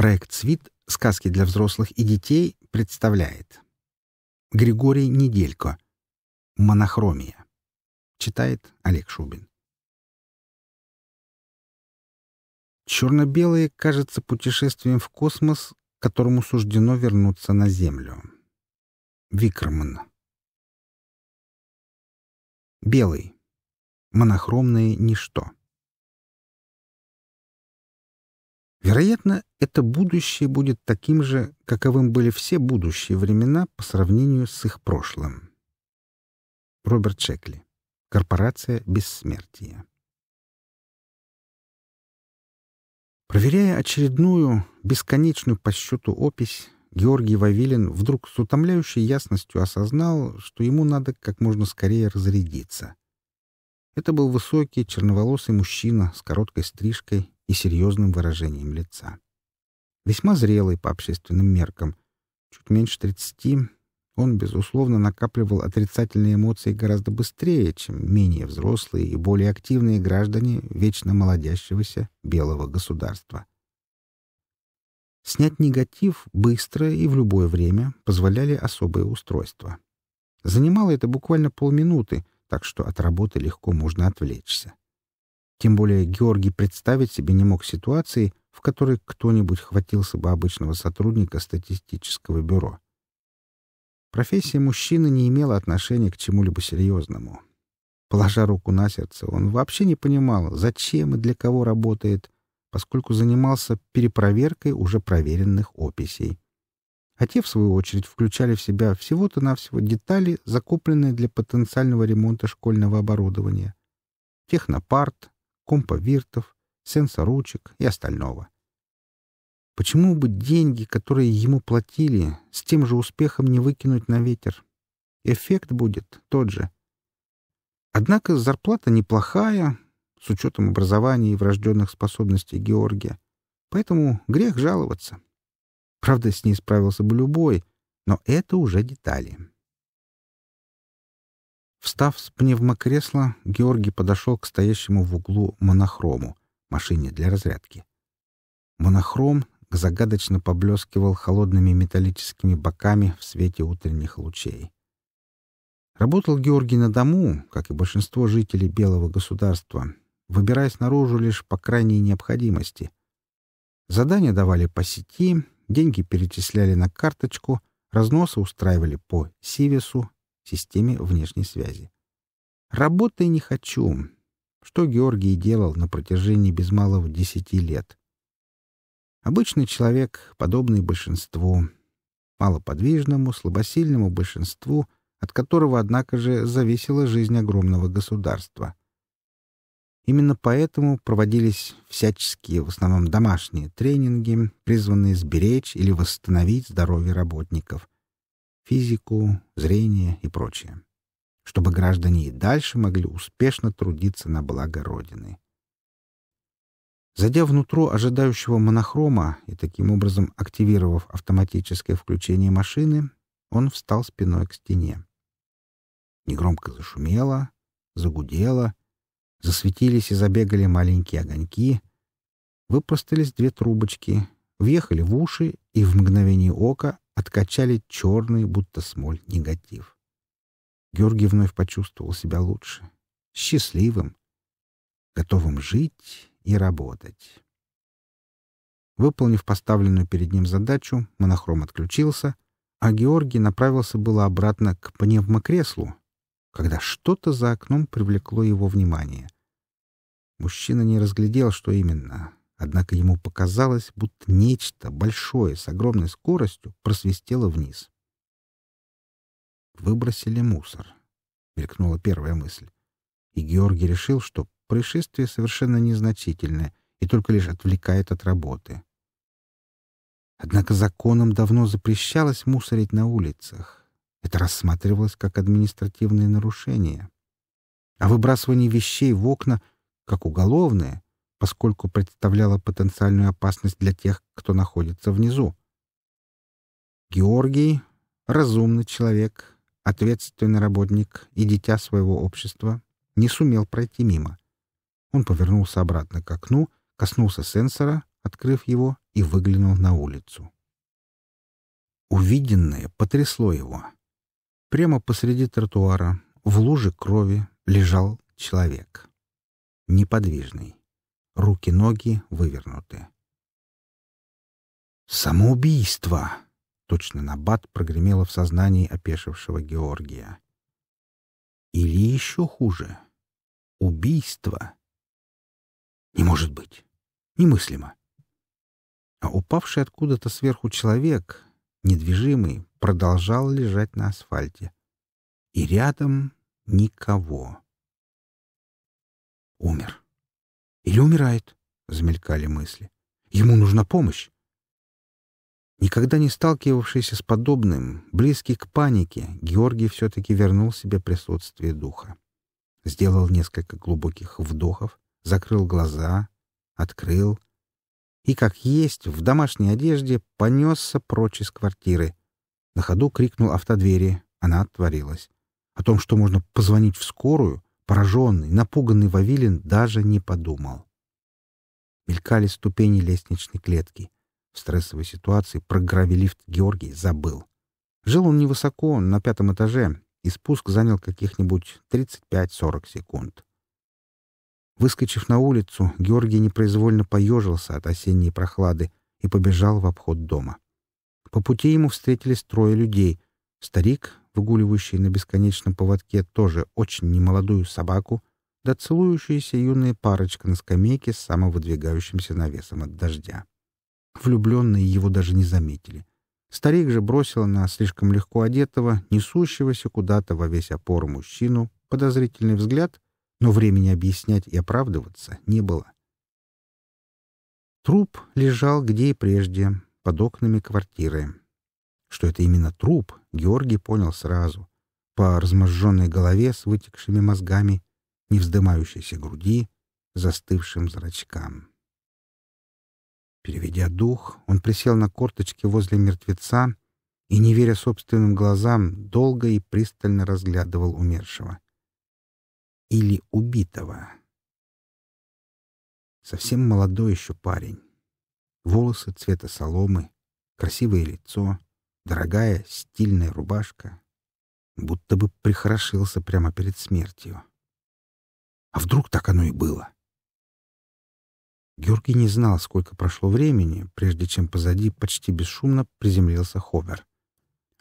Проект «Свит. Сказки для взрослых и детей» представляет. Григорий Неделько. «Монохромия». Читает Олег Шубин. Черно-белое кажется путешествием в космос, которому суждено вернуться на Землю. Викерман. Белый. Монохромное ничто. Вероятно, это будущее будет таким же, каковым были все будущие времена по сравнению с их прошлым. Роберт Шекли, Корпорация бессмертия. Проверяя очередную, бесконечную по счету опись, Георгий Вавилин вдруг с утомляющей ясностью осознал, что ему надо как можно скорее разрядиться. Это был высокий, черноволосый мужчина с короткой стрижкой и серьезным выражением лица. Весьма зрелый по общественным меркам. Чуть меньше тридцати он, безусловно, накапливал отрицательные эмоции гораздо быстрее, чем менее взрослые и более активные граждане вечно молодящегося белого государства. Снять негатив быстро и в любое время позволяли особые устройства. Занимало это буквально полминуты, так что от работы легко можно отвлечься. Тем более Георгий представить себе не мог ситуации, в которой кто-нибудь хватился бы обычного сотрудника статистического бюро. Профессия мужчины не имела отношения к чему-либо серьезному. Положа руку на сердце, он вообще не понимал, зачем и для кого работает, поскольку занимался перепроверкой уже проверенных описей. А те, в свою очередь, включали в себя всего-то навсего детали, закупленные для потенциального ремонта школьного оборудования. Технопарт, комповиртов, сенсоручек и остального. Почему бы деньги, которые ему платили, с тем же успехом не выкинуть на ветер? Эффект будет тот же. Однако зарплата неплохая, с учетом образования и врожденных способностей Георгия, поэтому грех жаловаться. Правда, с ней справился бы любой, но это уже детали. Встав с пневмокресла, Георгий подошел к стоящему в углу монохрому, машине для разрядки. Монохром загадочно поблескивал холодными металлическими боками в свете утренних лучей. Работал Георгий на дому, как и большинство жителей Белого государства, выбираясь наружу лишь по крайней необходимости. Задания давали по сети, деньги перечисляли на карточку, разносы устраивали по сивесу системе внешней связи. Работы не хочу, что Георгий делал на протяжении без малого десяти лет. Обычный человек, подобный большинству, малоподвижному, слабосильному большинству, от которого, однако же, зависела жизнь огромного государства. Именно поэтому проводились всяческие, в основном домашние тренинги, призванные сберечь или восстановить здоровье работников — физику, зрение и прочее, чтобы граждане и дальше могли успешно трудиться на благо Родины. Зайдя внутрь ожидающего монохрома и таким образом активировав автоматическое включение машины, он встал спиной к стене. Негромко зашумело, загудело, засветились и забегали маленькие огоньки, выпростались две трубочки, въехали в уши и в мгновение ока откачали черный, будто смоль, негатив. Георгий вновь почувствовал себя лучше, счастливым, готовым жить и работать. Выполнив поставленную перед ним задачу, монохром отключился, а Георгий направился было обратно к пневмокреслу, когда что-то за окном привлекло его внимание. Мужчина не разглядел, что именно, Однако ему показалось, будто нечто большое с огромной скоростью просвистело вниз. «Выбросили мусор», — мелькнула первая мысль. И Георгий решил, что происшествие совершенно незначительное и только лишь отвлекает от работы. Однако законом давно запрещалось мусорить на улицах. Это рассматривалось как административное нарушение. А выбрасывание вещей в окна — как уголовное — поскольку представляла потенциальную опасность для тех, кто находится внизу. Георгий — разумный человек, ответственный работник и дитя своего общества, не сумел пройти мимо. Он повернулся обратно к окну, коснулся сенсора, открыв его, и выглянул на улицу. Увиденное потрясло его. Прямо посреди тротуара, в луже крови, лежал человек. Неподвижный руки-ноги вывернуты. «Самоубийство!» — точно на бат прогремело в сознании опешившего Георгия. «Или еще хуже. Убийство!» «Не может быть! Немыслимо!» А упавший откуда-то сверху человек, недвижимый, продолжал лежать на асфальте. И рядом никого. Умер. Или умирает, — замелькали мысли. Ему нужна помощь. Никогда не сталкивавшийся с подобным, близкий к панике, Георгий все-таки вернул себе присутствие духа. Сделал несколько глубоких вдохов, закрыл глаза, открыл и, как есть, в домашней одежде понесся прочь из квартиры. На ходу крикнул автодвери, она отворилась. О том, что можно позвонить в скорую, Пораженный, напуганный Вавилин даже не подумал. Мелькали ступени лестничной клетки. В стрессовой ситуации про гравилифт Георгий забыл. Жил он невысоко, на пятом этаже, и спуск занял каких-нибудь 35-40 секунд. Выскочив на улицу, Георгий непроизвольно поежился от осенней прохлады и побежал в обход дома. По пути ему встретились трое людей — старик, выгуливающей на бесконечном поводке тоже очень немолодую собаку, да целующаяся юная парочка на скамейке с самовыдвигающимся навесом от дождя. Влюбленные его даже не заметили. Старик же бросил на слишком легко одетого, несущегося куда-то во весь опор мужчину, подозрительный взгляд, но времени объяснять и оправдываться не было. Труп лежал где и прежде, под окнами квартиры. Что это именно труп, Георгий понял сразу. По разможженной голове с вытекшими мозгами, не вздымающейся груди, застывшим зрачкам. Переведя дух, он присел на корточки возле мертвеца и, не веря собственным глазам, долго и пристально разглядывал умершего. Или убитого. Совсем молодой еще парень. Волосы цвета соломы, красивое лицо — Дорогая, стильная рубашка. Будто бы прихорошился прямо перед смертью. А вдруг так оно и было? Георгий не знал, сколько прошло времени, прежде чем позади почти бесшумно приземлился ховер.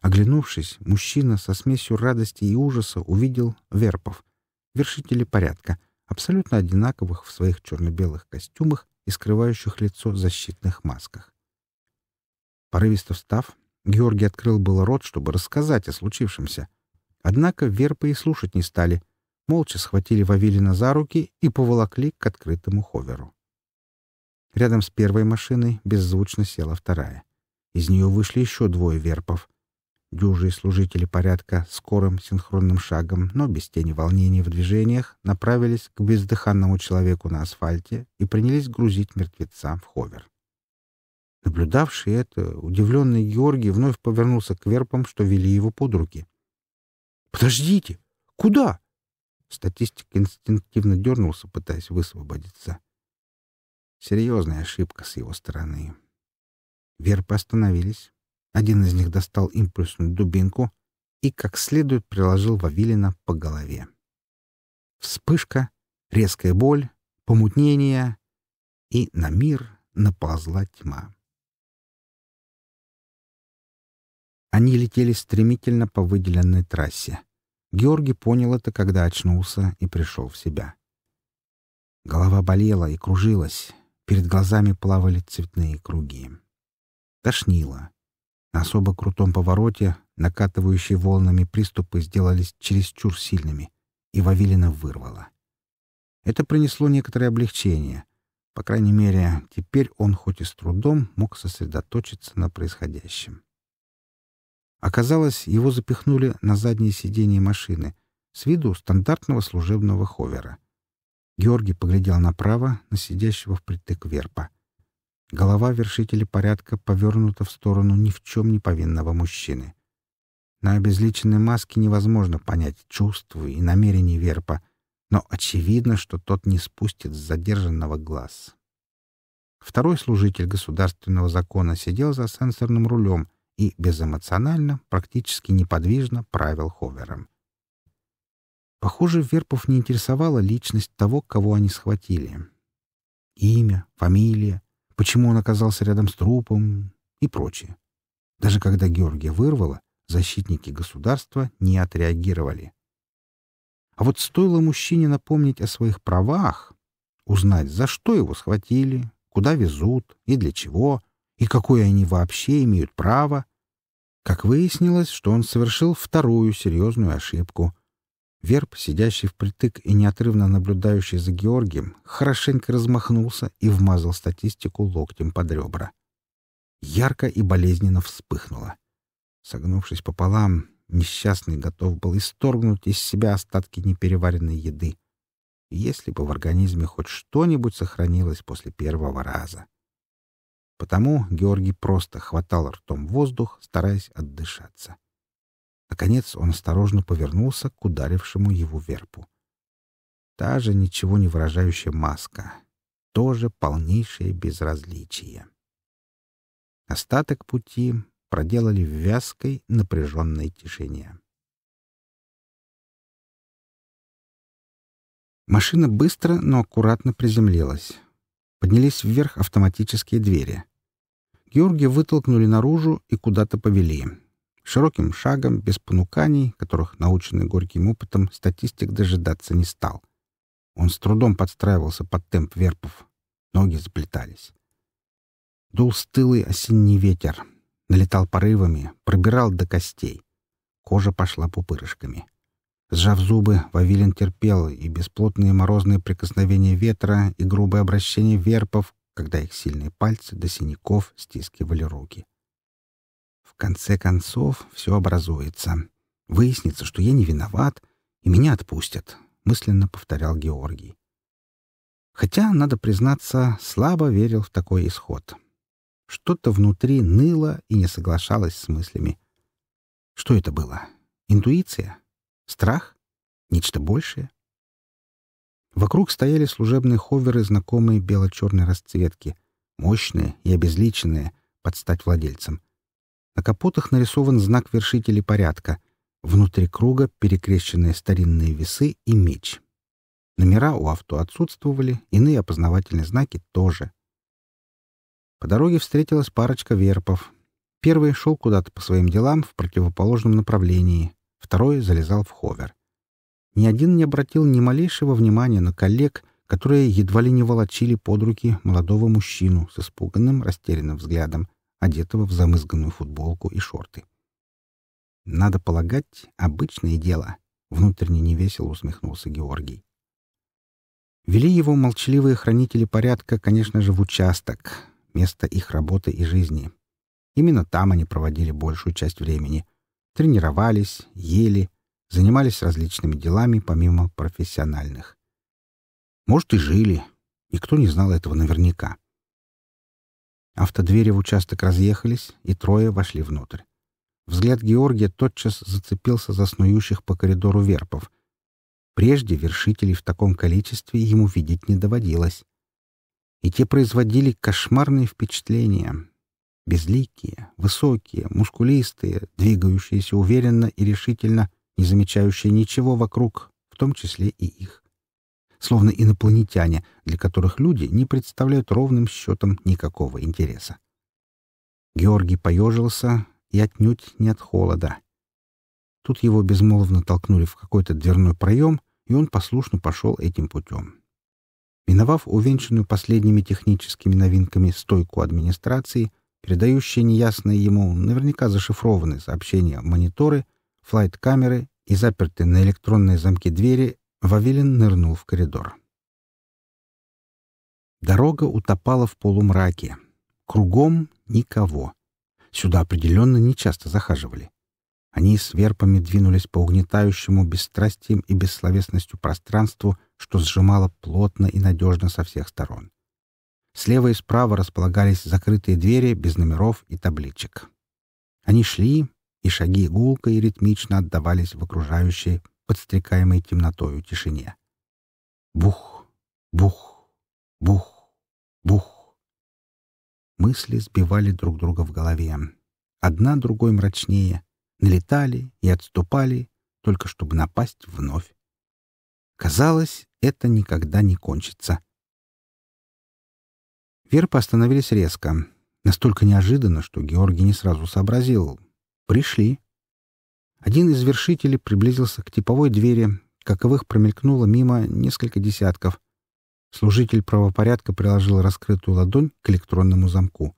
Оглянувшись, мужчина со смесью радости и ужаса увидел верпов, вершителей порядка, абсолютно одинаковых в своих черно-белых костюмах и скрывающих лицо защитных масках. Порывисто встав, Георгий открыл было рот, чтобы рассказать о случившемся. Однако верпы и слушать не стали. Молча схватили Вавилина за руки и поволокли к открытому ховеру. Рядом с первой машиной беззвучно села вторая. Из нее вышли еще двое верпов. Дюжие служители порядка скорым синхронным шагом, но без тени волнений в движениях, направились к бездыханному человеку на асфальте и принялись грузить мертвеца в ховер. Наблюдавший это, удивленный Георгий вновь повернулся к верпам, что вели его под руки. «Подождите! Куда?» Статистик инстинктивно дернулся, пытаясь высвободиться. Серьезная ошибка с его стороны. Верпы остановились. Один из них достал импульсную дубинку и как следует приложил Вавилина по голове. Вспышка, резкая боль, помутнение, и на мир наползла тьма. Они летели стремительно по выделенной трассе. Георгий понял это, когда очнулся и пришел в себя. Голова болела и кружилась. Перед глазами плавали цветные круги. Тошнило. На особо крутом повороте накатывающие волнами приступы сделались чересчур сильными, и Вавилина вырвало. Это принесло некоторое облегчение. По крайней мере, теперь он хоть и с трудом мог сосредоточиться на происходящем. Оказалось, его запихнули на заднее сиденье машины, с виду стандартного служебного ховера. Георгий поглядел направо на сидящего впритык верпа. Голова вершителя порядка повернута в сторону ни в чем не повинного мужчины. На обезличенной маске невозможно понять чувства и намерения верпа, но очевидно, что тот не спустит с задержанного глаз. Второй служитель государственного закона сидел за сенсорным рулем — и безэмоционально, практически неподвижно правил ховером. Похоже, Верпов не интересовала личность того, кого они схватили. Имя, фамилия, почему он оказался рядом с трупом и прочее. Даже когда Георгия вырвало, защитники государства не отреагировали. А вот стоило мужчине напомнить о своих правах, узнать, за что его схватили, куда везут и для чего, и какое они вообще имеют право, как выяснилось, что он совершил вторую серьезную ошибку. Верб, сидящий впритык и неотрывно наблюдающий за Георгием, хорошенько размахнулся и вмазал статистику локтем под ребра. Ярко и болезненно вспыхнуло. Согнувшись пополам, несчастный готов был исторгнуть из себя остатки непереваренной еды, если бы в организме хоть что-нибудь сохранилось после первого раза. Потому Георгий просто хватал ртом воздух, стараясь отдышаться. Наконец он осторожно повернулся к ударившему его верпу. Та же ничего не выражающая маска, тоже полнейшее безразличие. Остаток пути проделали в вязкой, напряженной тишине. Машина быстро, но аккуратно приземлилась. Поднялись вверх автоматические двери. Георгия вытолкнули наружу и куда-то повели. Широким шагом, без понуканий, которых, наученный горьким опытом, статистик дожидаться не стал. Он с трудом подстраивался под темп верпов. Ноги заплетались. Дул стылый осенний ветер. Налетал порывами, пробирал до костей. Кожа пошла пупырышками. — Сжав зубы, Вавилин терпел и бесплотные морозные прикосновения ветра, и грубое обращение верпов, когда их сильные пальцы до синяков стискивали руки. В конце концов все образуется. Выяснится, что я не виноват, и меня отпустят, — мысленно повторял Георгий. Хотя, надо признаться, слабо верил в такой исход. Что-то внутри ныло и не соглашалось с мыслями. Что это было? Интуиция? Страх? Нечто большее? Вокруг стояли служебные ховеры знакомые бело-черной расцветки, мощные и обезличенные, под стать владельцам. На капотах нарисован знак вершителей порядка, внутри круга перекрещенные старинные весы и меч. Номера у авто отсутствовали, иные опознавательные знаки тоже. По дороге встретилась парочка верпов. Первый шел куда-то по своим делам в противоположном направлении, второй залезал в ховер. Ни один не обратил ни малейшего внимания на коллег, которые едва ли не волочили под руки молодого мужчину с испуганным, растерянным взглядом, одетого в замызганную футболку и шорты. Надо полагать, обычное дело, — внутренне невесело усмехнулся Георгий. Вели его молчаливые хранители порядка, конечно же, в участок, место их работы и жизни. Именно там они проводили большую часть времени — тренировались, ели, занимались различными делами помимо профессиональных. Может, и жили. Никто не знал этого наверняка. Автодвери в участок разъехались, и трое вошли внутрь. Взгляд Георгия тотчас зацепился за снующих по коридору верпов. Прежде вершителей в таком количестве ему видеть не доводилось. И те производили кошмарные впечатления, Безликие, высокие, мускулистые, двигающиеся уверенно и решительно, не замечающие ничего вокруг, в том числе и их. Словно инопланетяне, для которых люди не представляют ровным счетом никакого интереса. Георгий поежился и отнюдь не от холода. Тут его безмолвно толкнули в какой-то дверной проем, и он послушно пошел этим путем. Миновав увенчанную последними техническими новинками стойку администрации, передающие неясные ему, наверняка зашифрованные сообщения мониторы, флайт-камеры и запертые на электронные замки двери, Вавилин нырнул в коридор. Дорога утопала в полумраке. Кругом никого. Сюда определенно не часто захаживали. Они с верпами двинулись по угнетающему бесстрастием и бессловесностью пространству, что сжимало плотно и надежно со всех сторон. Слева и справа располагались закрытые двери без номеров и табличек. Они шли, и шаги гулко и ритмично отдавались в окружающей, подстрекаемой темнотою тишине. Бух, бух, бух, бух. Мысли сбивали друг друга в голове. Одна другой мрачнее. Налетали и отступали, только чтобы напасть вновь. Казалось, это никогда не кончится — Верпы остановились резко. Настолько неожиданно, что Георгий не сразу сообразил. Пришли. Один из вершителей приблизился к типовой двери, каковых промелькнуло мимо несколько десятков. Служитель правопорядка приложил раскрытую ладонь к электронному замку.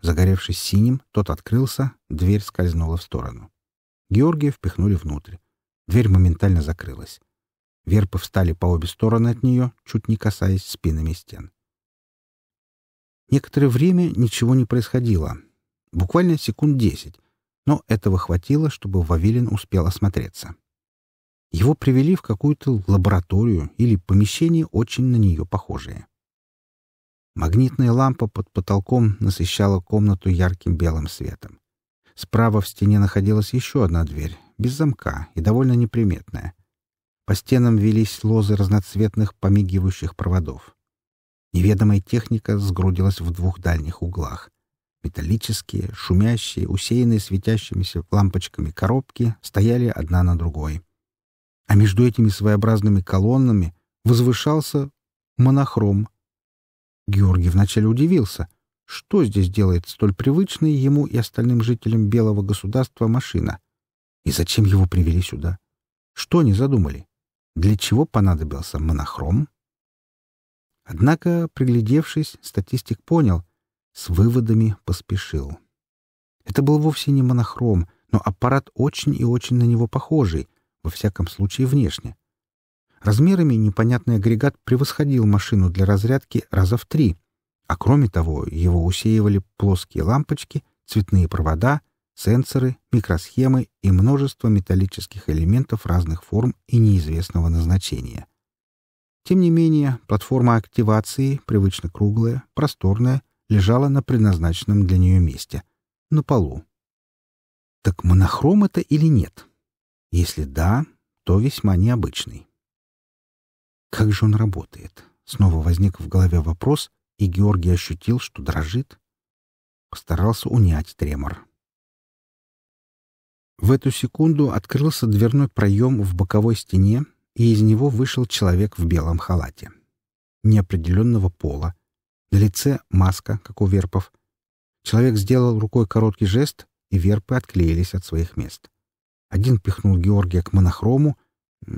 Загоревшись синим, тот открылся, дверь скользнула в сторону. Георгия впихнули внутрь. Дверь моментально закрылась. Верпы встали по обе стороны от нее, чуть не касаясь спинами стен. Некоторое время ничего не происходило. Буквально секунд десять. Но этого хватило, чтобы Вавилин успел осмотреться. Его привели в какую-то лабораторию или помещение, очень на нее похожее. Магнитная лампа под потолком насыщала комнату ярким белым светом. Справа в стене находилась еще одна дверь, без замка и довольно неприметная. По стенам велись лозы разноцветных помигивающих проводов. Неведомая техника сгрудилась в двух дальних углах. Металлические, шумящие, усеянные светящимися лампочками коробки стояли одна на другой. А между этими своеобразными колоннами возвышался монохром. Георгий вначале удивился, что здесь делает столь привычная ему и остальным жителям Белого государства машина, и зачем его привели сюда. Что они задумали? Для чего понадобился монохром? Однако, приглядевшись, статистик понял, с выводами поспешил. Это был вовсе не монохром, но аппарат очень и очень на него похожий, во всяком случае внешне. Размерами непонятный агрегат превосходил машину для разрядки раза в три, а кроме того его усеивали плоские лампочки, цветные провода, сенсоры, микросхемы и множество металлических элементов разных форм и неизвестного назначения — тем не менее, платформа активации, привычно круглая, просторная, лежала на предназначенном для нее месте — на полу. Так монохром это или нет? Если да, то весьма необычный. Как же он работает? Снова возник в голове вопрос, и Георгий ощутил, что дрожит. Постарался унять тремор. В эту секунду открылся дверной проем в боковой стене, и из него вышел человек в белом халате. Неопределенного пола. На лице маска, как у верпов. Человек сделал рукой короткий жест, и верпы отклеились от своих мест. Один пихнул Георгия к монохрому,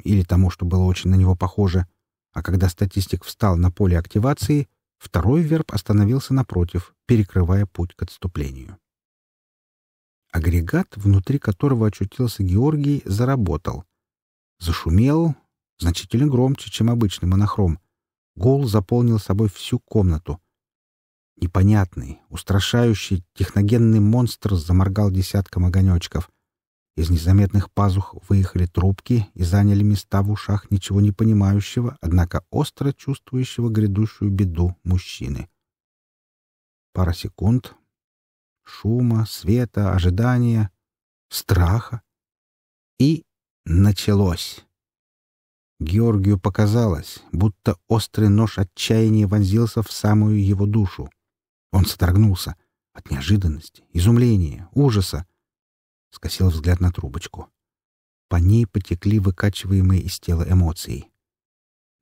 или тому, что было очень на него похоже, а когда статистик встал на поле активации, второй верб остановился напротив, перекрывая путь к отступлению. Агрегат, внутри которого очутился Георгий, заработал. Зашумел, значительно громче, чем обычный монохром. Гул заполнил собой всю комнату. Непонятный, устрашающий техногенный монстр заморгал десятком огонечков. Из незаметных пазух выехали трубки и заняли места в ушах ничего не понимающего, однако остро чувствующего грядущую беду мужчины. Пара секунд. Шума, света, ожидания, страха. И началось. Георгию показалось, будто острый нож отчаяния вонзился в самую его душу. Он содрогнулся от неожиданности, изумления, ужаса. Скосил взгляд на трубочку. По ней потекли выкачиваемые из тела эмоции.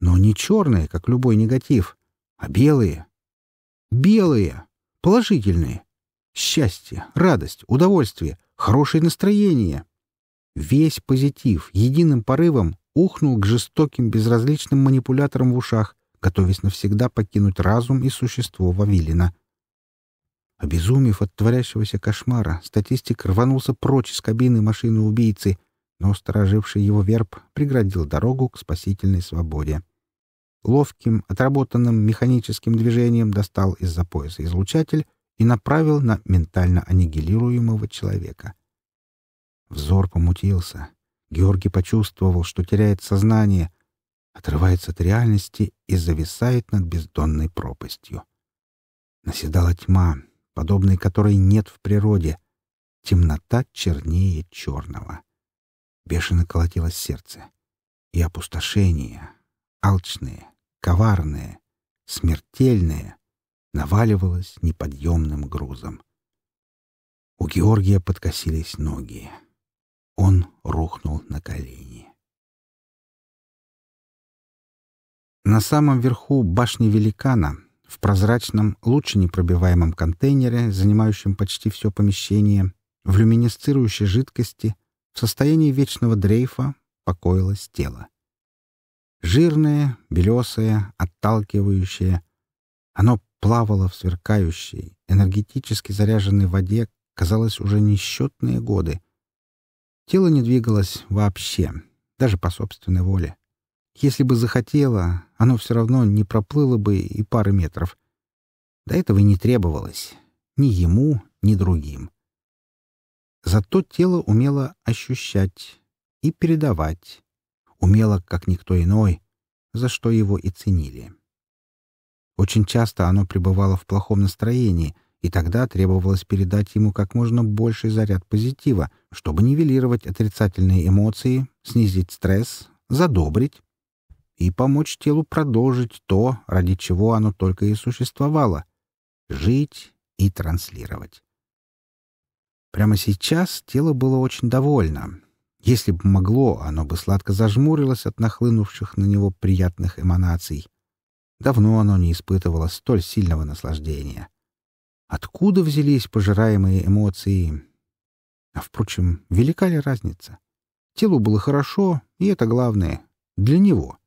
Но не черные, как любой негатив, а белые. Белые! Положительные! Счастье, радость, удовольствие, хорошее настроение. Весь позитив единым порывом ухнул к жестоким безразличным манипуляторам в ушах, готовясь навсегда покинуть разум и существо Вавилина. Обезумев от творящегося кошмара, статистик рванулся прочь из кабины машины убийцы, но стороживший его верб преградил дорогу к спасительной свободе. Ловким, отработанным механическим движением достал из-за пояса излучатель и направил на ментально аннигилируемого человека. Взор помутился. Георгий почувствовал, что теряет сознание, отрывается от реальности и зависает над бездонной пропастью. Наседала тьма, подобной которой нет в природе. Темнота чернее черного. Бешено колотилось сердце. И опустошение, алчное, коварное, смертельное, наваливалось неподъемным грузом. У Георгия подкосились ноги. Он рухнул на колени. На самом верху башни великана, в прозрачном, лучше непробиваемом контейнере, занимающем почти все помещение, в люминесцирующей жидкости, в состоянии вечного дрейфа, покоилось тело. Жирное, белесое, отталкивающее. Оно плавало в сверкающей, энергетически заряженной воде, казалось, уже несчетные годы, Тело не двигалось вообще, даже по собственной воле. Если бы захотело, оно все равно не проплыло бы и пары метров. До этого и не требовалось. Ни ему, ни другим. Зато тело умело ощущать и передавать. Умело, как никто иной, за что его и ценили. Очень часто оно пребывало в плохом настроении — и тогда требовалось передать ему как можно больший заряд позитива, чтобы нивелировать отрицательные эмоции, снизить стресс, задобрить и помочь телу продолжить то, ради чего оно только и существовало — жить и транслировать. Прямо сейчас тело было очень довольно. Если бы могло, оно бы сладко зажмурилось от нахлынувших на него приятных эманаций. Давно оно не испытывало столь сильного наслаждения — Откуда взялись пожираемые эмоции? А, впрочем, велика ли разница? Телу было хорошо, и это главное — для него.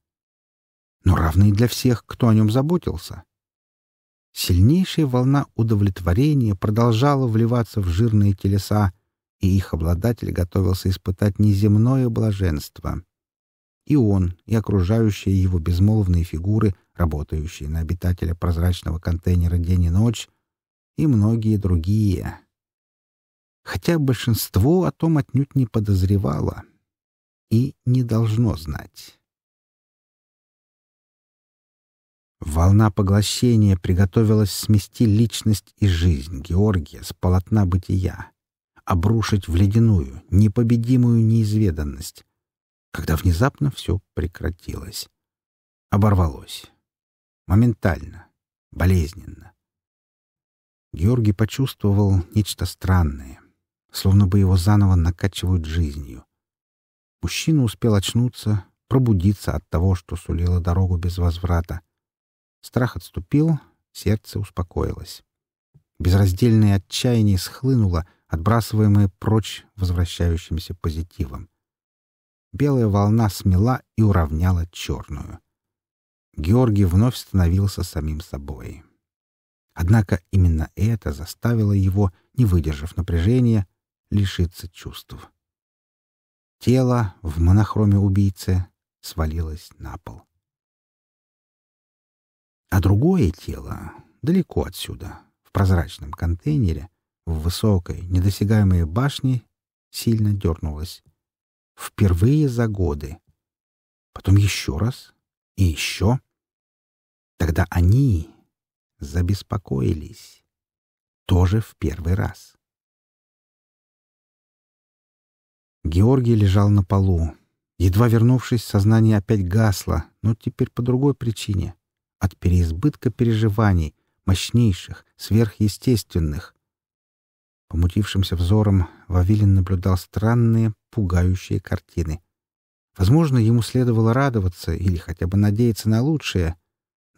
Но равно и для всех, кто о нем заботился. Сильнейшая волна удовлетворения продолжала вливаться в жирные телеса, и их обладатель готовился испытать неземное блаженство. И он, и окружающие его безмолвные фигуры, работающие на обитателя прозрачного контейнера день и ночь, и многие другие. Хотя большинство о том отнюдь не подозревало и не должно знать. Волна поглощения приготовилась смести личность и жизнь Георгия с полотна бытия, обрушить в ледяную, непобедимую неизведанность, когда внезапно все прекратилось. Оборвалось. Моментально, болезненно, Георгий почувствовал нечто странное, словно бы его заново накачивают жизнью. Мужчина успел очнуться, пробудиться от того, что сулило дорогу без возврата. Страх отступил, сердце успокоилось. Безраздельное отчаяние схлынуло, отбрасываемое прочь возвращающимся позитивом. Белая волна смела и уравняла черную. Георгий вновь становился самим собой. Однако именно это заставило его, не выдержав напряжения, лишиться чувств. Тело в монохроме убийцы свалилось на пол. А другое тело, далеко отсюда, в прозрачном контейнере, в высокой, недосягаемой башне, сильно дернулось. Впервые за годы. Потом еще раз и еще. Тогда они, забеспокоились. Тоже в первый раз. Георгий лежал на полу. Едва вернувшись, сознание опять гасло, но теперь по другой причине. От переизбытка переживаний, мощнейших, сверхъестественных. Помутившимся взором Вавилин наблюдал странные, пугающие картины. Возможно, ему следовало радоваться или хотя бы надеяться на лучшее,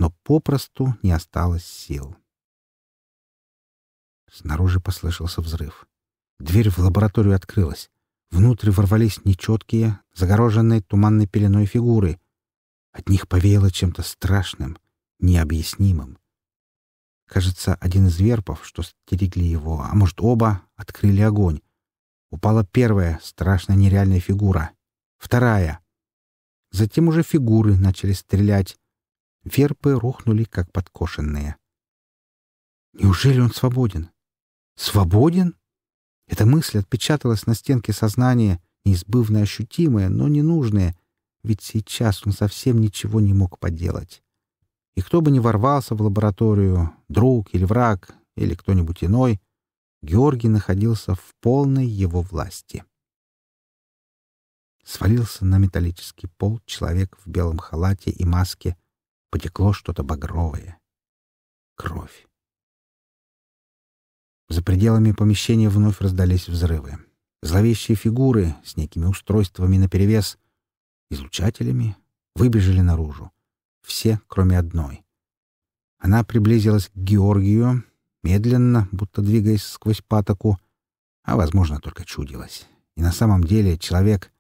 но попросту не осталось сил. Снаружи послышался взрыв. Дверь в лабораторию открылась. Внутрь ворвались нечеткие, загороженные туманной пеленой фигуры. От них повеяло чем-то страшным, необъяснимым. Кажется, один из верпов, что стерегли его, а может оба, открыли огонь. Упала первая, страшно нереальная фигура. Вторая. Затем уже фигуры начали стрелять. Верпы рухнули, как подкошенные. Неужели он свободен? Свободен? Эта мысль отпечаталась на стенке сознания, неизбывно ощутимая, но ненужная, ведь сейчас он совсем ничего не мог поделать. И кто бы ни ворвался в лабораторию, друг или враг, или кто-нибудь иной, Георгий находился в полной его власти. Свалился на металлический пол человек в белом халате и маске, потекло что-то багровое. Кровь. За пределами помещения вновь раздались взрывы. Зловещие фигуры с некими устройствами наперевес, излучателями, выбежали наружу. Все, кроме одной. Она приблизилась к Георгию, медленно, будто двигаясь сквозь патоку, а, возможно, только чудилась. И на самом деле человек...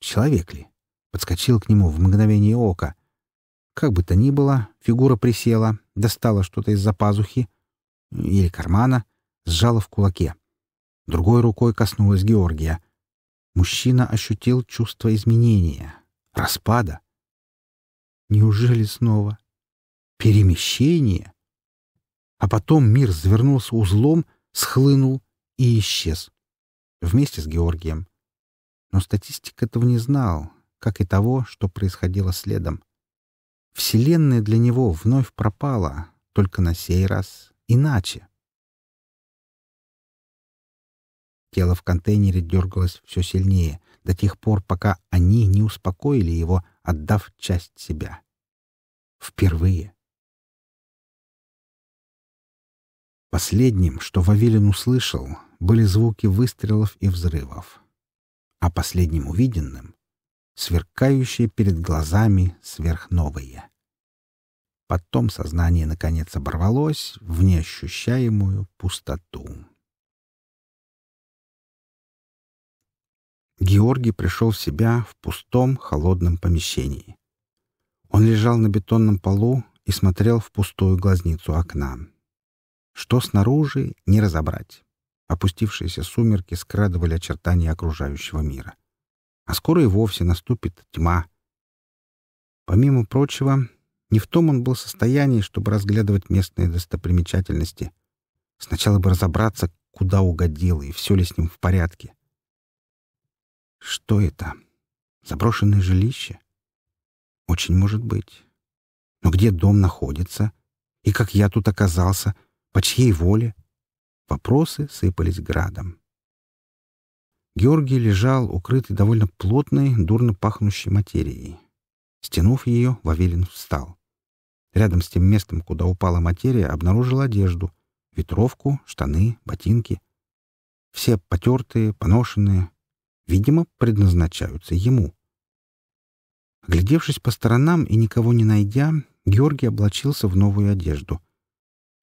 Человек ли? Подскочил к нему в мгновение ока, как бы то ни было, фигура присела, достала что-то из-за пазухи или кармана, сжала в кулаке. Другой рукой коснулась Георгия. Мужчина ощутил чувство изменения, распада. Неужели снова? Перемещение? А потом мир завернулся узлом, схлынул и исчез. Вместе с Георгием. Но статистик этого не знал, как и того, что происходило следом. Вселенная для него вновь пропала, только на сей раз иначе. Тело в контейнере дергалось все сильнее, до тех пор, пока они не успокоили его, отдав часть себя. Впервые. Последним, что Вавилин услышал, были звуки выстрелов и взрывов. А последним увиденным сверкающие перед глазами сверхновые. Потом сознание, наконец, оборвалось в неощущаемую пустоту. Георгий пришел в себя в пустом, холодном помещении. Он лежал на бетонном полу и смотрел в пустую глазницу окна. Что снаружи, не разобрать. Опустившиеся сумерки скрадывали очертания окружающего мира а скоро и вовсе наступит тьма. Помимо прочего, не в том он был состоянии, чтобы разглядывать местные достопримечательности. Сначала бы разобраться, куда угодил и все ли с ним в порядке. Что это? Заброшенное жилище? Очень может быть. Но где дом находится? И как я тут оказался? По чьей воле? Вопросы сыпались градом. Георгий лежал, укрытый довольно плотной, дурно пахнущей материей. Стянув ее, Вавилин встал. Рядом с тем местом, куда упала материя, обнаружил одежду — ветровку, штаны, ботинки. Все потертые, поношенные. Видимо, предназначаются ему. Глядевшись по сторонам и никого не найдя, Георгий облачился в новую одежду.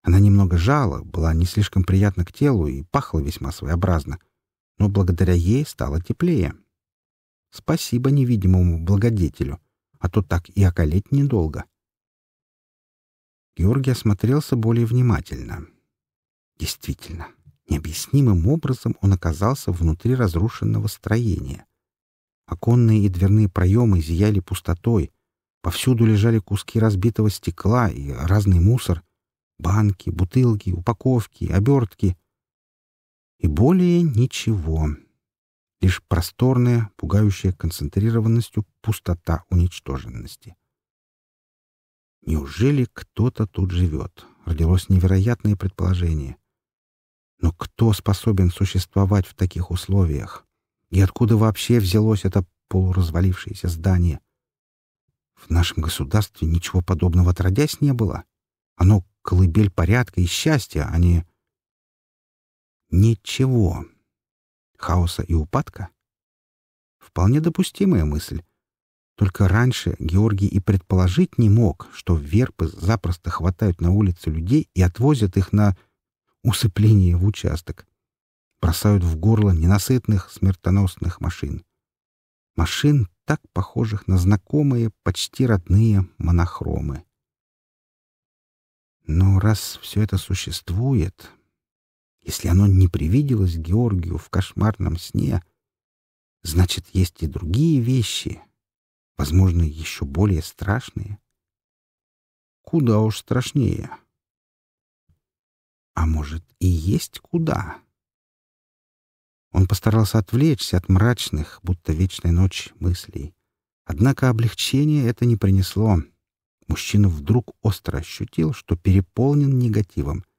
Она немного жала, была не слишком приятна к телу и пахла весьма своеобразно — но благодаря ей стало теплее. Спасибо невидимому благодетелю, а то так и околеть недолго. Георгий осмотрелся более внимательно. Действительно, необъяснимым образом он оказался внутри разрушенного строения. Оконные и дверные проемы зияли пустотой, повсюду лежали куски разбитого стекла и разный мусор — банки, бутылки, упаковки, обертки. И более ничего. Лишь просторная, пугающая концентрированностью пустота уничтоженности. Неужели кто-то тут живет? Родилось невероятное предположение. Но кто способен существовать в таких условиях? И откуда вообще взялось это полуразвалившееся здание? В нашем государстве ничего подобного отродясь не было. Оно — колыбель порядка и счастья, а не ничего. Хаоса и упадка? Вполне допустимая мысль. Только раньше Георгий и предположить не мог, что верпы запросто хватают на улице людей и отвозят их на усыпление в участок. Бросают в горло ненасытных смертоносных машин. Машин, так похожих на знакомые, почти родные монохромы. Но раз все это существует, если оно не привиделось Георгию в кошмарном сне, значит, есть и другие вещи, возможно, еще более страшные. Куда уж страшнее. А может, и есть куда? Он постарался отвлечься от мрачных, будто вечной ночь, мыслей. Однако облегчения это не принесло. Мужчина вдруг остро ощутил, что переполнен негативом —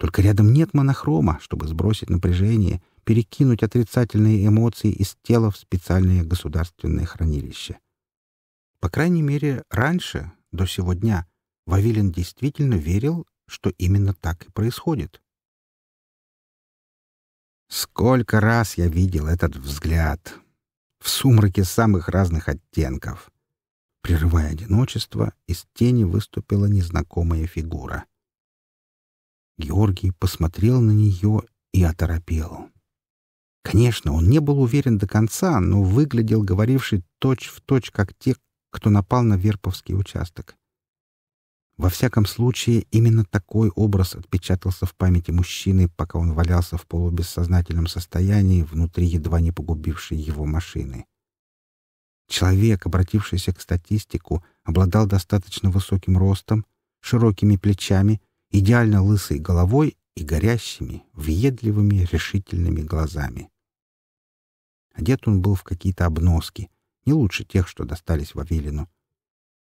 только рядом нет монохрома, чтобы сбросить напряжение, перекинуть отрицательные эмоции из тела в специальное государственное хранилище. По крайней мере, раньше, до сего дня, Вавилин действительно верил, что именно так и происходит. Сколько раз я видел этот взгляд в сумраке самых разных оттенков. Прерывая одиночество, из тени выступила незнакомая фигура. Георгий посмотрел на нее и оторопел. Конечно, он не был уверен до конца, но выглядел говоривший точь-в-точь, как те, кто напал на Верповский участок. Во всяком случае, именно такой образ отпечатался в памяти мужчины, пока он валялся в полубессознательном состоянии внутри едва не погубившей его машины. Человек, обратившийся к статистику, обладал достаточно высоким ростом, широкими плечами, идеально лысой головой и горящими, въедливыми, решительными глазами. Одет он был в какие-то обноски, не лучше тех, что достались Вавилину.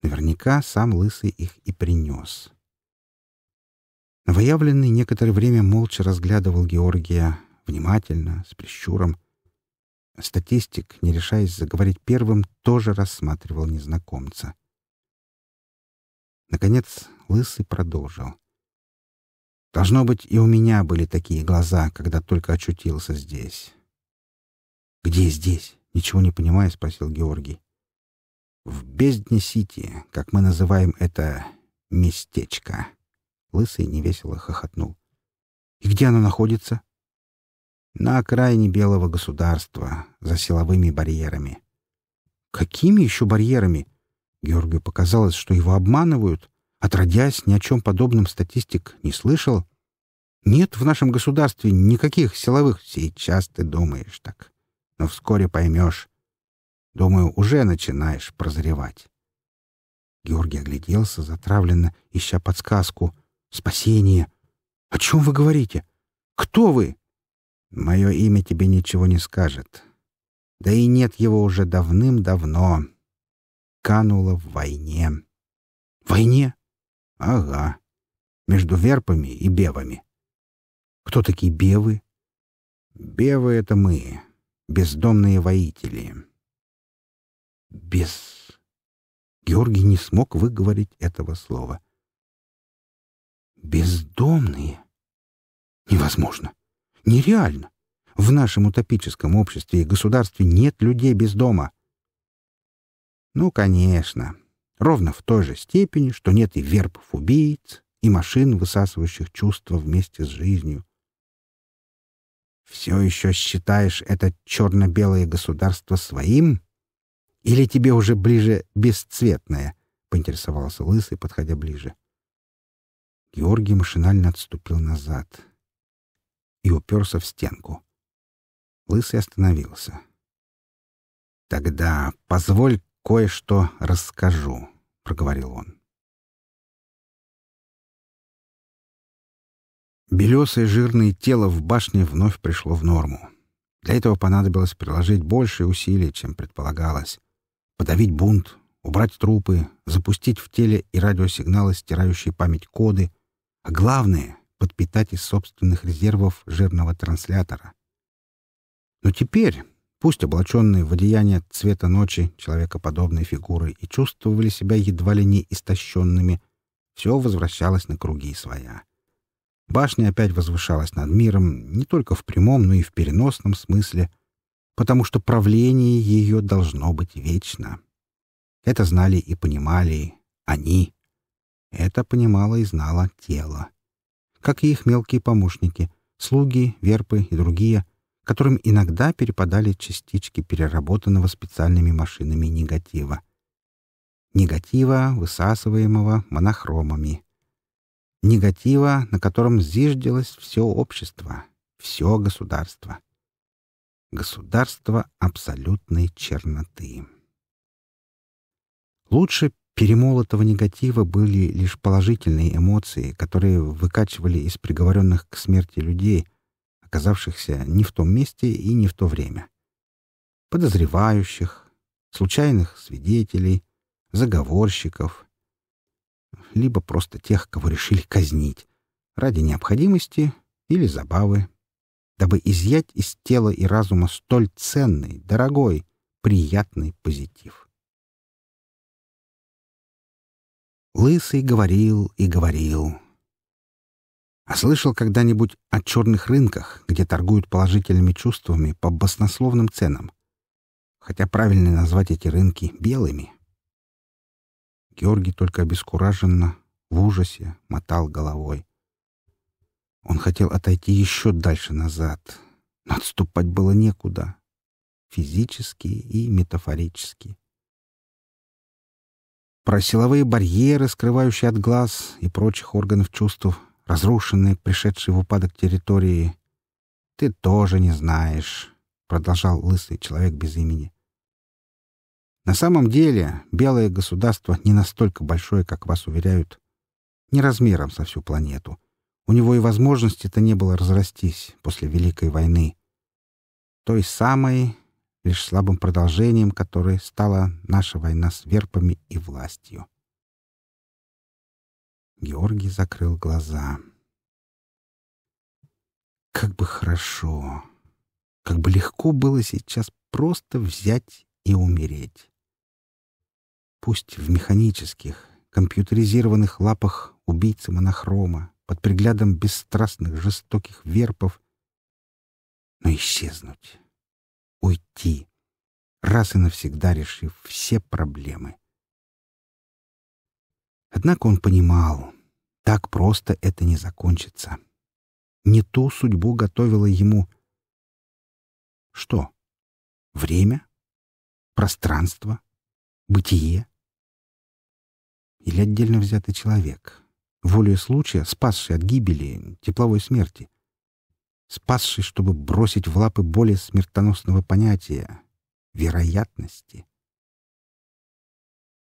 Наверняка сам Лысый их и принес. Новоявленный некоторое время молча разглядывал Георгия, внимательно, с прищуром. Статистик, не решаясь заговорить первым, тоже рассматривал незнакомца. Наконец, Лысый продолжил. Должно быть, и у меня были такие глаза, когда только очутился здесь. «Где здесь?» — ничего не понимая, спросил Георгий. «В бездне-сити, как мы называем это местечко». Лысый невесело хохотнул. «И где оно находится?» «На окраине белого государства, за силовыми барьерами». «Какими еще барьерами?» Георгию показалось, что его обманывают. Отродясь, ни о чем подобном статистик не слышал. Нет в нашем государстве никаких силовых. Сейчас ты думаешь так. Но вскоре поймешь. Думаю, уже начинаешь прозревать. Георгий огляделся затравленно, ища подсказку. Спасение. О чем вы говорите? Кто вы? Мое имя тебе ничего не скажет. Да и нет его уже давным-давно. Кануло в войне. Войне? Ага. Между верпами и бевами. Кто такие бевы? Бевы — это мы, бездомные воители. Без... Георгий не смог выговорить этого слова. Бездомные? Невозможно. Нереально. В нашем утопическом обществе и государстве нет людей без дома. Ну, конечно, ровно в той же степени, что нет и вербов-убийц, и машин, высасывающих чувства вместе с жизнью. Все еще считаешь это черно-белое государство своим? Или тебе уже ближе бесцветное? — поинтересовался Лысый, подходя ближе. Георгий машинально отступил назад и уперся в стенку. Лысый остановился. — Тогда позволь кое-что расскажу», — проговорил он. Белесое жирное тело в башне вновь пришло в норму. Для этого понадобилось приложить больше усилий, чем предполагалось. Подавить бунт, убрать трупы, запустить в теле и радиосигналы, стирающие память коды, а главное — подпитать из собственных резервов жирного транслятора. Но теперь, пусть облаченные в одеяние цвета ночи человекоподобные фигуры и чувствовали себя едва ли не истощенными, все возвращалось на круги своя. Башня опять возвышалась над миром не только в прямом, но и в переносном смысле, потому что правление ее должно быть вечно. Это знали и понимали они. Это понимало и знало тело. Как и их мелкие помощники, слуги, верпы и другие — которым иногда перепадали частички переработанного специальными машинами негатива. Негатива, высасываемого монохромами. Негатива, на котором зиждилось все общество, все государство. Государство абсолютной черноты. Лучше перемолотого негатива были лишь положительные эмоции, которые выкачивали из приговоренных к смерти людей — оказавшихся не в том месте и не в то время. Подозревающих, случайных свидетелей, заговорщиков, либо просто тех, кого решили казнить ради необходимости или забавы, дабы изъять из тела и разума столь ценный, дорогой, приятный позитив. Лысый говорил и говорил. А слышал когда-нибудь о черных рынках, где торгуют положительными чувствами по баснословным ценам? Хотя правильно назвать эти рынки белыми. Георгий только обескураженно, в ужасе, мотал головой. Он хотел отойти еще дальше назад, но отступать было некуда. Физически и метафорически. Про силовые барьеры, скрывающие от глаз и прочих органов чувств, разрушенные, пришедшие в упадок территории. Ты тоже не знаешь, — продолжал лысый человек без имени. На самом деле белое государство не настолько большое, как вас уверяют, не размером со всю планету. У него и возможности-то не было разрастись после Великой войны. Той самой, лишь слабым продолжением которой стала наша война с верпами и властью. Георгий закрыл глаза. Как бы хорошо, как бы легко было сейчас просто взять и умереть. Пусть в механических, компьютеризированных лапах убийцы монохрома, под приглядом бесстрастных жестоких верпов, но исчезнуть, уйти, раз и навсегда решив все проблемы. Однако он понимал, так просто это не закончится. Не ту судьбу готовила ему... Что? Время? Пространство? Бытие? Или отдельно взятый человек, волею случая спасший от гибели, тепловой смерти? Спасший, чтобы бросить в лапы более смертоносного понятия — вероятности?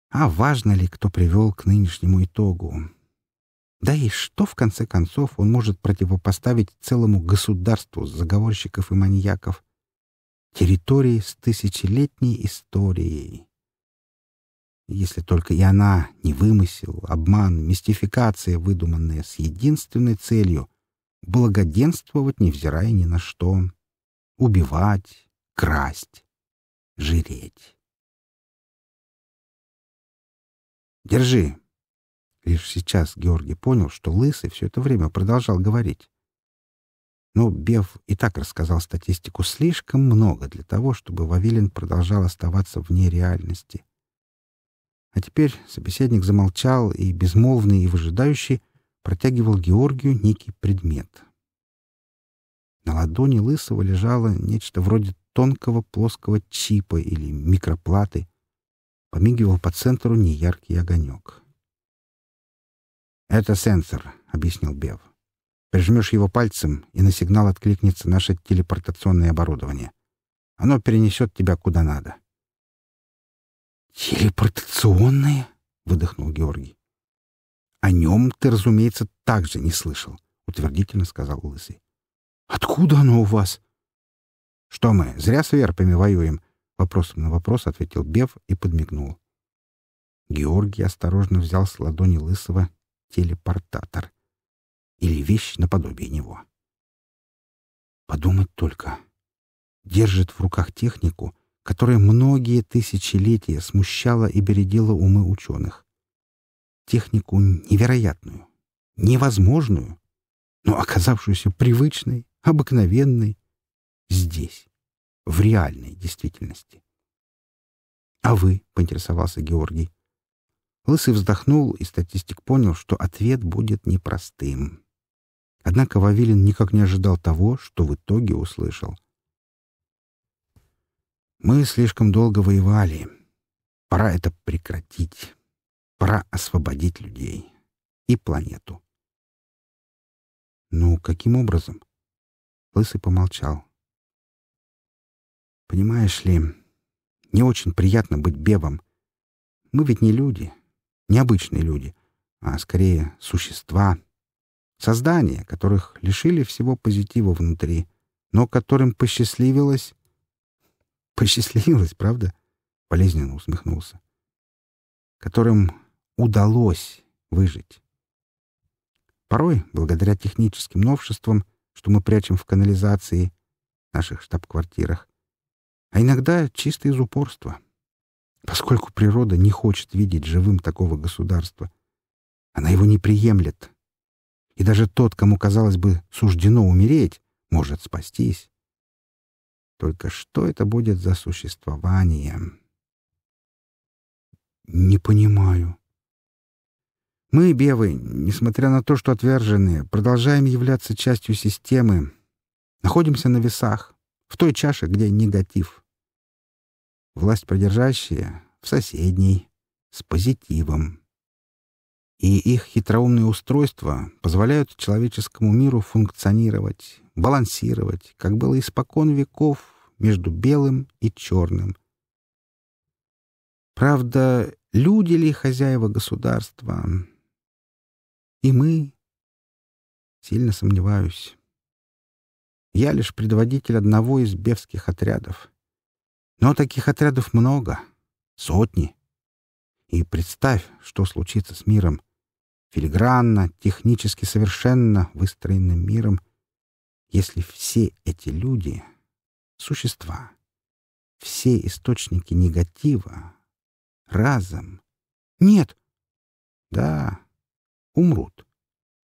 А важно ли, кто привел к нынешнему итогу? Да и что, в конце концов, он может противопоставить целому государству заговорщиков и маньяков? Территории с тысячелетней историей. Если только и она не вымысел, обман, мистификация, выдуманная с единственной целью — благоденствовать, невзирая ни на что, убивать, красть, жиреть. «Держи!» Лишь сейчас Георгий понял, что Лысый все это время продолжал говорить. Но ну, Бев и так рассказал статистику слишком много для того, чтобы Вавилин продолжал оставаться вне реальности. А теперь собеседник замолчал и, безмолвный и выжидающий, протягивал Георгию некий предмет. На ладони Лысого лежало нечто вроде тонкого плоского чипа или микроплаты. Помигивал по центру неяркий огонек. «Это сенсор», — объяснил Бев. «Прижмешь его пальцем, и на сигнал откликнется наше телепортационное оборудование. Оно перенесет тебя куда надо». «Телепортационное?» — выдохнул Георгий. «О нем ты, разумеется, также не слышал», — утвердительно сказал Лысый. «Откуда оно у вас?» «Что мы, зря с верпами воюем?» — вопросом на вопрос ответил Бев и подмигнул. Георгий осторожно взял с ладони Лысого телепортатор. Или вещь наподобие него. Подумать только. Держит в руках технику, которая многие тысячелетия смущала и бередила умы ученых. Технику невероятную, невозможную, но оказавшуюся привычной, обыкновенной, здесь, в реальной действительности. — А вы, — поинтересовался Георгий, Лысый вздохнул, и статистик понял, что ответ будет непростым. Однако Вавилин никак не ожидал того, что в итоге услышал. «Мы слишком долго воевали. Пора это прекратить. Пора освободить людей и планету». «Ну, каким образом?» Лысый помолчал. «Понимаешь ли, не очень приятно быть бебом. Мы ведь не люди необычные люди, а скорее существа. Создания, которых лишили всего позитива внутри, но которым посчастливилось... Посчастливилось, правда? Болезненно усмехнулся. Которым удалось выжить. Порой, благодаря техническим новшествам, что мы прячем в канализации, наших штаб-квартирах, а иногда чисто из упорства — поскольку природа не хочет видеть живым такого государства. Она его не приемлет. И даже тот, кому, казалось бы, суждено умереть, может спастись. Только что это будет за существование? Не понимаю. Мы, бевы, несмотря на то, что отвержены, продолжаем являться частью системы, находимся на весах, в той чаше, где негатив власть продержащая в соседней, с позитивом. И их хитроумные устройства позволяют человеческому миру функционировать, балансировать, как было испокон веков между белым и черным. Правда, люди ли хозяева государства? И мы? Сильно сомневаюсь. Я лишь предводитель одного из бевских отрядов — но таких отрядов много, сотни. И представь, что случится с миром. Филигранно, технически совершенно выстроенным миром, если все эти люди — существа, все источники негатива, разом. Нет. Да, умрут,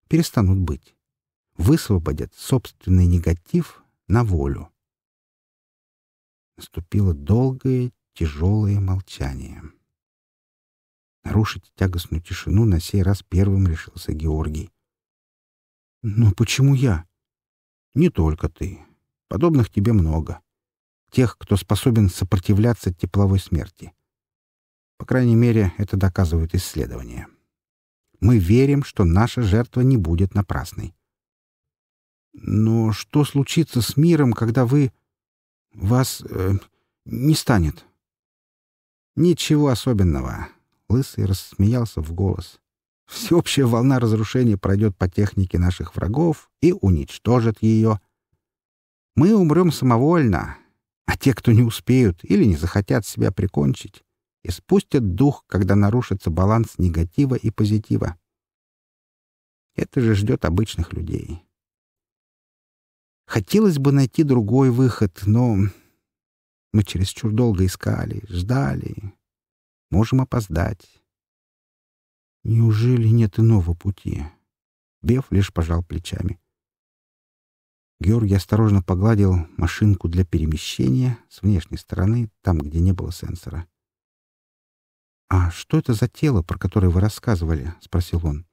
перестанут быть, высвободят собственный негатив на волю. Наступило долгое, тяжелое молчание. Нарушить тягостную тишину на сей раз первым решился Георгий. «Но почему я?» «Не только ты. Подобных тебе много. Тех, кто способен сопротивляться тепловой смерти. По крайней мере, это доказывают исследования. Мы верим, что наша жертва не будет напрасной». «Но что случится с миром, когда вы...» Вас э, не станет. Ничего особенного. Лысый рассмеялся в голос. Всеобщая волна разрушения пройдет по технике наших врагов и уничтожит ее. Мы умрем самовольно, а те, кто не успеют или не захотят себя прикончить, испустят дух, когда нарушится баланс негатива и позитива. Это же ждет обычных людей. Хотелось бы найти другой выход, но мы чересчур долго искали, ждали. Можем опоздать. Неужели нет иного пути? Беф лишь пожал плечами. Георгий осторожно погладил машинку для перемещения с внешней стороны, там, где не было сенсора. «А что это за тело, про которое вы рассказывали?» — спросил он.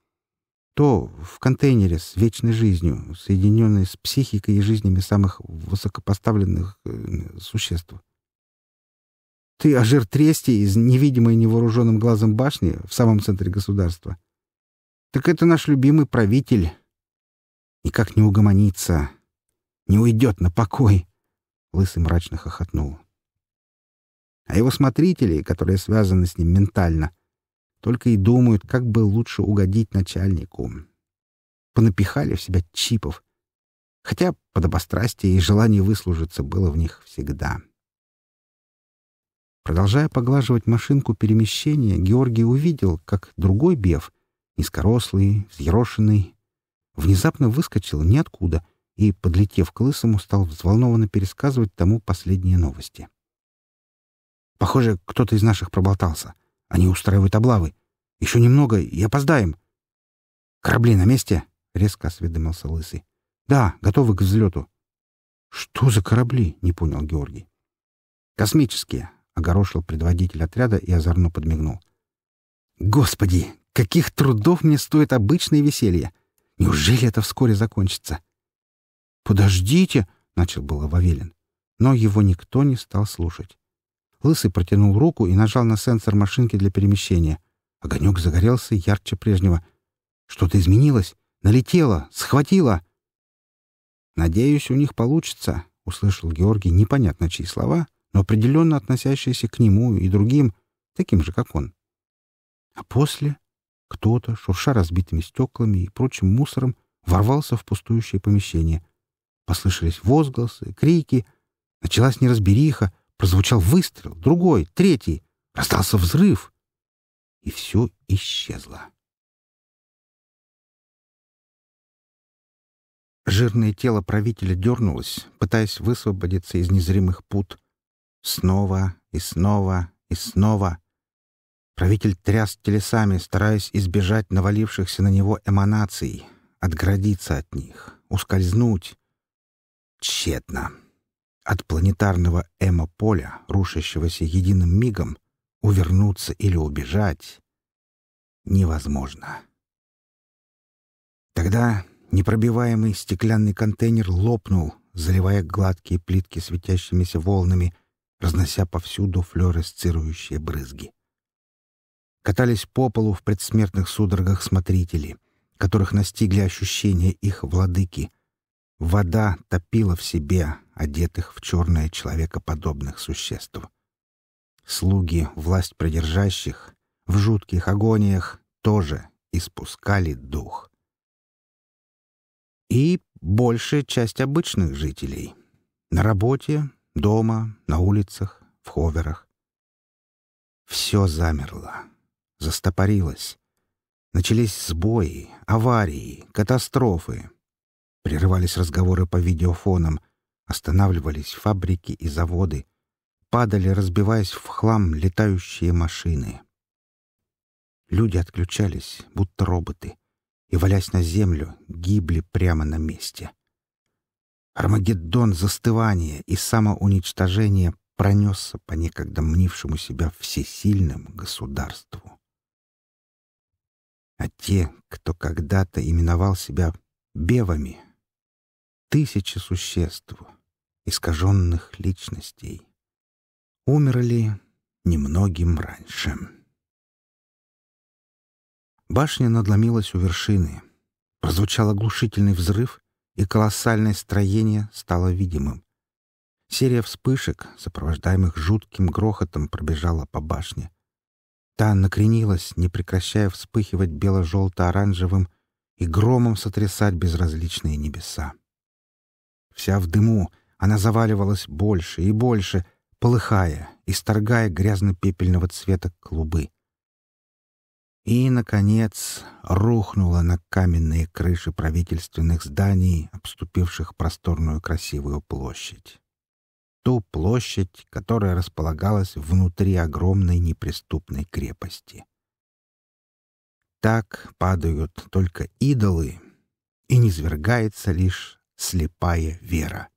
То в контейнере с вечной жизнью, соединенной с психикой и жизнями самых высокопоставленных э, существ. Ты ожир трести из невидимой невооруженным глазом башни в самом центре государства. Так это наш любимый правитель. Никак не угомонится. Не уйдет на покой. Лысый мрачно хохотнул. А его смотрители, которые связаны с ним ментально — только и думают, как бы лучше угодить начальнику. Понапихали в себя чипов. Хотя подобострастие и желание выслужиться было в них всегда. Продолжая поглаживать машинку перемещения, Георгий увидел, как другой бев, низкорослый, взъерошенный, внезапно выскочил ниоткуда и, подлетев к лысому, стал взволнованно пересказывать тому последние новости. «Похоже, кто-то из наших проболтался. Они устраивают облавы. Еще немного, и опоздаем. Корабли на месте? — резко осведомился Лысый. — Да, готовы к взлету. — Что за корабли? — не понял Георгий. — Космические, — огорошил предводитель отряда и озорно подмигнул. «Господи, каких трудов мне стоит обычное веселье! Неужели это вскоре закончится?» «Подождите!» — начал было Вавилин, но его никто не стал слушать. Лысый протянул руку и нажал на сенсор машинки для перемещения. Огонек загорелся ярче прежнего. Что-то изменилось. Налетело, схватило. «Надеюсь, у них получится», — услышал Георгий непонятно чьи слова, но определенно относящиеся к нему и другим, таким же, как он. А после кто-то, шурша разбитыми стеклами и прочим мусором, ворвался в пустующее помещение. Послышались возгласы, крики. Началась неразбериха — Прозвучал выстрел, другой, третий. Раздался взрыв. И все исчезло. Жирное тело правителя дернулось, пытаясь высвободиться из незримых пут. Снова и снова и снова. Правитель тряс телесами, стараясь избежать навалившихся на него эманаций, отградиться от них, ускользнуть. Тщетно. От планетарного эмо-поля, рушащегося единым мигом, увернуться или убежать невозможно. Тогда непробиваемый стеклянный контейнер лопнул, заливая гладкие плитки светящимися волнами, разнося повсюду флюоресцирующие брызги. Катались по полу в предсмертных судорогах смотрители, которых настигли ощущения их владыки — Вода топила в себе одетых в черное человекоподобных существ. Слуги власть продержащих в жутких агониях тоже испускали дух. И большая часть обычных жителей. На работе, дома, на улицах, в ховерах. Все замерло, застопорилось. Начались сбои, аварии, катастрофы, Прерывались разговоры по видеофонам. Останавливались фабрики и заводы. Падали, разбиваясь в хлам, летающие машины. Люди отключались, будто роботы, и, валясь на землю, гибли прямо на месте. Армагеддон застывания и самоуничтожения пронесся по некогда мнившему себя всесильным государству. А те, кто когда-то именовал себя «бевами», тысячи существ, искаженных личностей. Умерли немногим раньше. Башня надломилась у вершины. Прозвучал оглушительный взрыв, и колоссальное строение стало видимым. Серия вспышек, сопровождаемых жутким грохотом, пробежала по башне. Та накренилась, не прекращая вспыхивать бело-желто-оранжевым и громом сотрясать безразличные небеса. Вся в дыму, она заваливалась больше и больше, полыхая, исторгая грязно-пепельного цвета клубы. И, наконец, рухнула на каменные крыши правительственных зданий, обступивших просторную красивую площадь. Ту площадь, которая располагалась внутри огромной неприступной крепости. Так падают только идолы, и низвергается лишь слепая вера.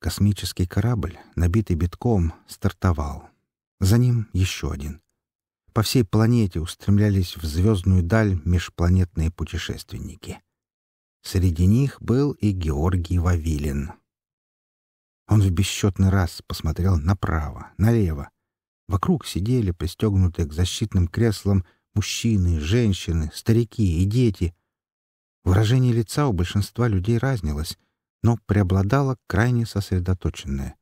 Космический корабль, набитый битком, стартовал. За ним еще один. По всей планете устремлялись в звездную даль межпланетные путешественники. Среди них был и Георгий Вавилин. Он в бесчетный раз посмотрел направо, налево. Вокруг сидели, пристегнутые к защитным креслам, Мужчины, женщины, старики и дети. Выражение лица у большинства людей разнилось, но преобладало крайне сосредоточенное.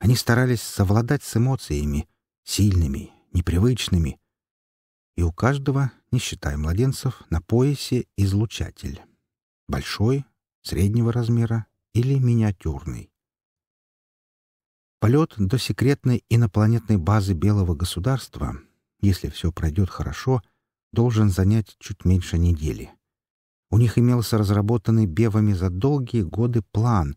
Они старались совладать с эмоциями, сильными, непривычными. И у каждого, не считая младенцев, на поясе излучатель. Большой, среднего размера или миниатюрный. Полет до секретной инопланетной базы Белого государства если все пройдет хорошо, должен занять чуть меньше недели. У них имелся разработанный Бевами за долгие годы план,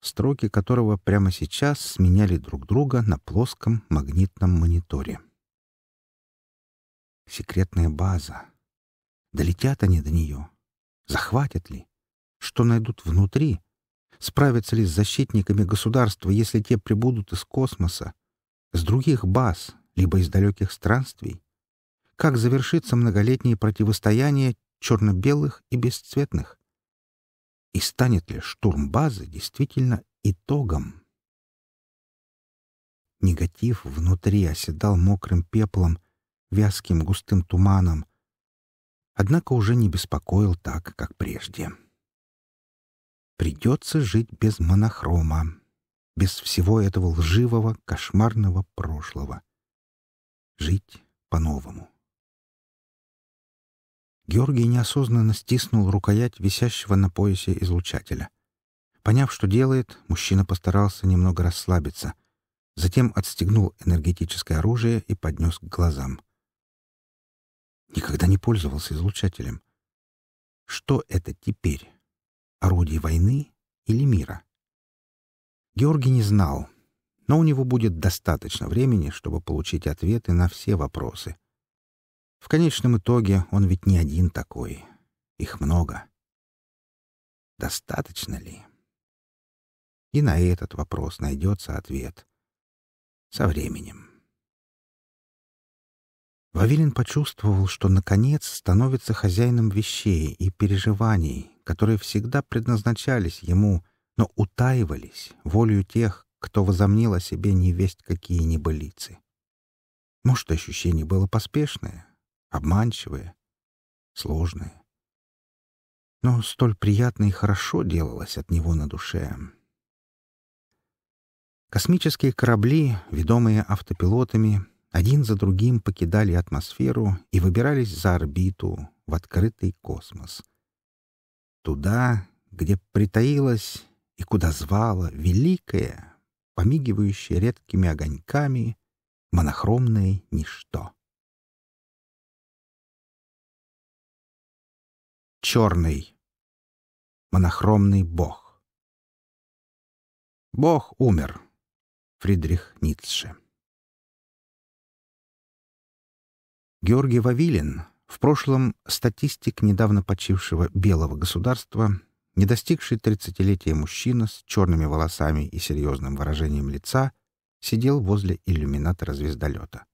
строки которого прямо сейчас сменяли друг друга на плоском магнитном мониторе. Секретная база. Долетят они до нее? Захватят ли? Что найдут внутри? Справятся ли с защитниками государства, если те прибудут из космоса? С других баз, либо из далеких странствий? Как завершится многолетнее противостояние черно-белых и бесцветных? И станет ли штурм базы действительно итогом? Негатив внутри оседал мокрым пеплом, вязким густым туманом, однако уже не беспокоил так, как прежде. Придется жить без монохрома, без всего этого лживого, кошмарного прошлого жить по-новому. Георгий неосознанно стиснул рукоять висящего на поясе излучателя. Поняв, что делает, мужчина постарался немного расслабиться, затем отстегнул энергетическое оружие и поднес к глазам. Никогда не пользовался излучателем. Что это теперь? Орудие войны или мира? Георгий не знал, но у него будет достаточно времени, чтобы получить ответы на все вопросы. В конечном итоге он ведь не один такой. Их много. Достаточно ли? И на этот вопрос найдется ответ. Со временем. Вавилин почувствовал, что, наконец, становится хозяином вещей и переживаний, которые всегда предназначались ему, но утаивались волею тех, кто возомнил о себе невесть какие небылицы. Может, ощущение было поспешное, обманчивое, сложное. Но столь приятно и хорошо делалось от него на душе. Космические корабли, ведомые автопилотами, один за другим покидали атмосферу и выбирались за орбиту, в открытый космос. Туда, где притаилась и куда звала великая, помигивающее редкими огоньками, монохромное ничто. Черный. Монохромный бог. Бог умер. Фридрих Ницше. Георгий Вавилин, в прошлом статистик недавно почившего Белого государства, Недостигший тридцатилетия мужчина с черными волосами и серьезным выражением лица сидел возле иллюминатора звездолета.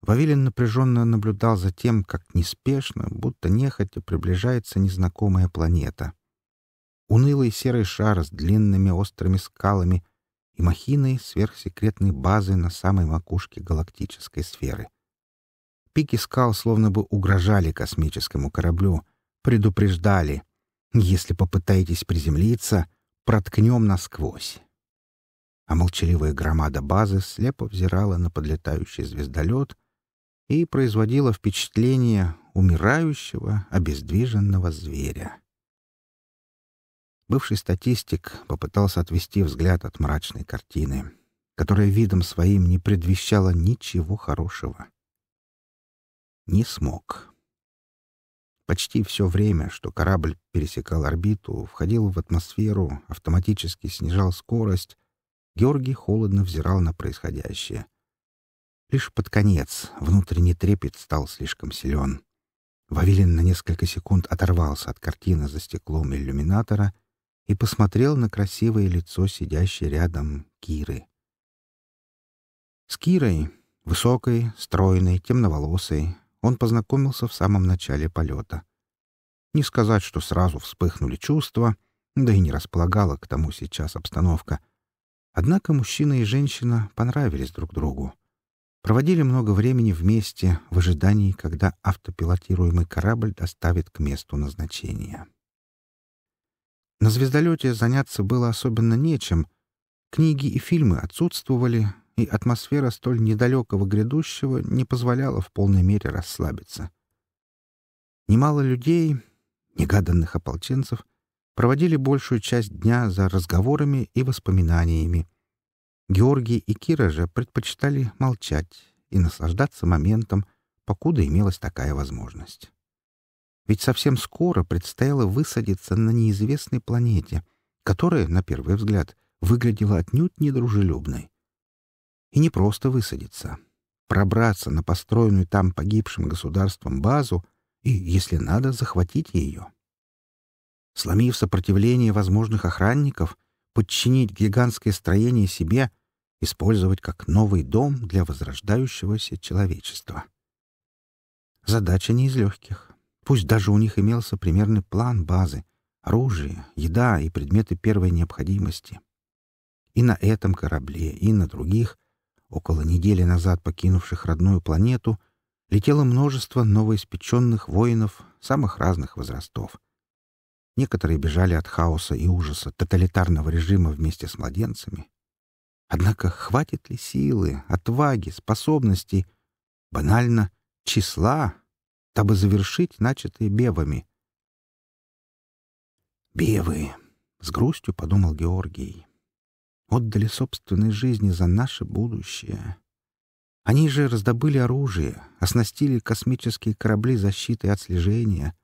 Вавилин напряженно наблюдал за тем, как неспешно, будто нехотя приближается незнакомая планета. Унылый серый шар с длинными острыми скалами и махиной сверхсекретной базы на самой макушке галактической сферы. Пики скал словно бы угрожали космическому кораблю, предупреждали, если попытаетесь приземлиться, проткнем насквозь. А молчаливая громада базы слепо взирала на подлетающий звездолет и производила впечатление умирающего, обездвиженного зверя. Бывший статистик попытался отвести взгляд от мрачной картины, которая видом своим не предвещала ничего хорошего. Не смог. Почти все время, что корабль пересекал орбиту, входил в атмосферу, автоматически снижал скорость, Георгий холодно взирал на происходящее. Лишь под конец внутренний трепет стал слишком силен. Вавилин на несколько секунд оторвался от картины за стеклом иллюминатора и посмотрел на красивое лицо сидящее рядом Киры. С Кирой, высокой, стройной, темноволосой, он познакомился в самом начале полета. Не сказать, что сразу вспыхнули чувства, да и не располагала к тому сейчас обстановка. Однако мужчина и женщина понравились друг другу. Проводили много времени вместе в ожидании, когда автопилотируемый корабль доставит к месту назначения. На звездолете заняться было особенно нечем. Книги и фильмы отсутствовали, и атмосфера столь недалекого грядущего не позволяла в полной мере расслабиться. Немало людей, негаданных ополченцев, проводили большую часть дня за разговорами и воспоминаниями. Георгий и Кира же предпочитали молчать и наслаждаться моментом, покуда имелась такая возможность. Ведь совсем скоро предстояло высадиться на неизвестной планете, которая, на первый взгляд, выглядела отнюдь недружелюбной. И не просто высадиться. Пробраться на построенную там погибшим государством базу и, если надо, захватить ее. Сломив сопротивление возможных охранников, подчинить гигантское строение себе, использовать как новый дом для возрождающегося человечества. Задача не из легких. Пусть даже у них имелся примерный план базы, оружие, еда и предметы первой необходимости. И на этом корабле, и на других около недели назад покинувших родную планету, летело множество новоиспеченных воинов самых разных возрастов. Некоторые бежали от хаоса и ужаса тоталитарного режима вместе с младенцами. Однако хватит ли силы, отваги, способностей, банально, числа, дабы завершить начатые бевами? «Бевы!» — с грустью подумал Георгий отдали собственной жизни за наше будущее. Они же раздобыли оружие, оснастили космические корабли защитой от слежения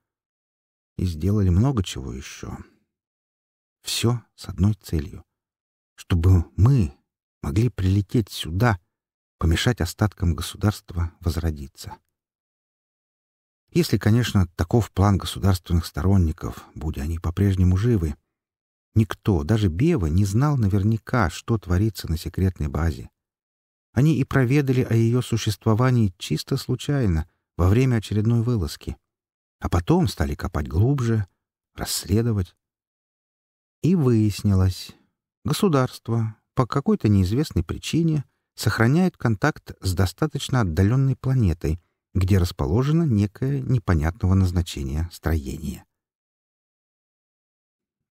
и сделали много чего еще. Все с одной целью — чтобы мы могли прилететь сюда, помешать остаткам государства возродиться. Если, конечно, таков план государственных сторонников, будь они по-прежнему живы — Никто, даже Бева, не знал наверняка, что творится на секретной базе. Они и проведали о ее существовании чисто случайно, во время очередной вылазки. А потом стали копать глубже, расследовать. И выяснилось, государство по какой-то неизвестной причине сохраняет контакт с достаточно отдаленной планетой, где расположено некое непонятного назначения строение.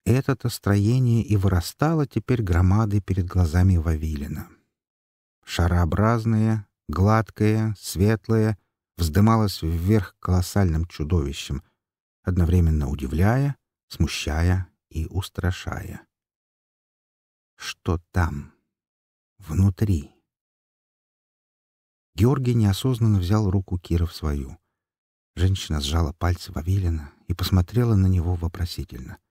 Это-то строение и вырастало теперь громадой перед глазами Вавилина. Шарообразное, гладкое, светлое, вздымалось вверх колоссальным чудовищем, одновременно удивляя, смущая и устрашая. Что там? Внутри. Георгий неосознанно взял руку Кира в свою. Женщина сжала пальцы Вавилина и посмотрела на него вопросительно —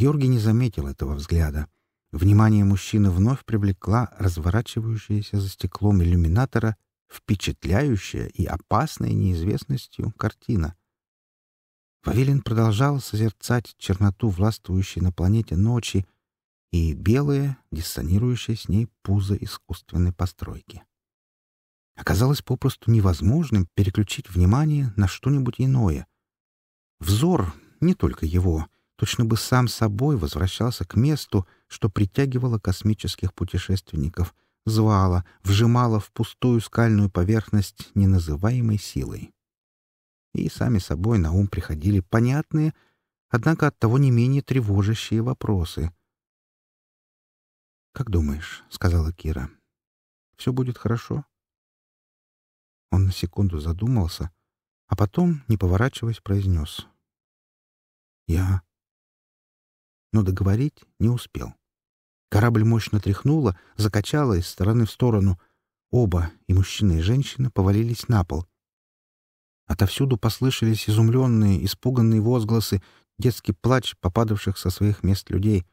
Георгий не заметил этого взгляда. Внимание мужчины вновь привлекла разворачивающаяся за стеклом иллюминатора впечатляющая и опасная неизвестностью картина. Вавилин продолжал созерцать черноту властвующей на планете ночи и белое, диссонирующее с ней пузо искусственной постройки. Оказалось попросту невозможным переключить внимание на что-нибудь иное. Взор, не только его — точно бы сам собой возвращался к месту, что притягивало космических путешественников, звало, вжимало в пустую скальную поверхность неназываемой силой. И сами собой на ум приходили понятные, однако оттого не менее тревожащие вопросы. «Как думаешь?» — сказала Кира. «Все будет хорошо?» Он на секунду задумался, а потом, не поворачиваясь, произнес. «Я но договорить не успел. Корабль мощно тряхнуло, закачало из стороны в сторону. Оба, и мужчина, и женщина, повалились на пол. Отовсюду послышались изумленные, испуганные возгласы, детский плач попадавших со своих мест людей.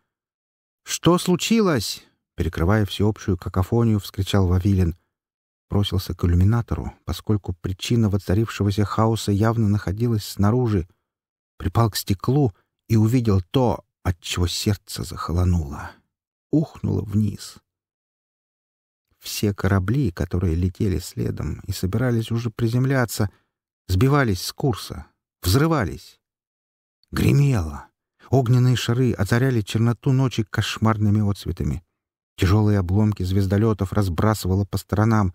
«Что случилось?» — перекрывая всеобщую какофонию, вскричал Вавилин. просился к иллюминатору, поскольку причина воцарившегося хаоса явно находилась снаружи. Припал к стеклу — и увидел то, отчего сердце захолонуло, ухнуло вниз. Все корабли, которые летели следом и собирались уже приземляться, сбивались с курса, взрывались. Гремело. Огненные шары озаряли черноту ночи кошмарными отцветами. Тяжелые обломки звездолетов разбрасывало по сторонам.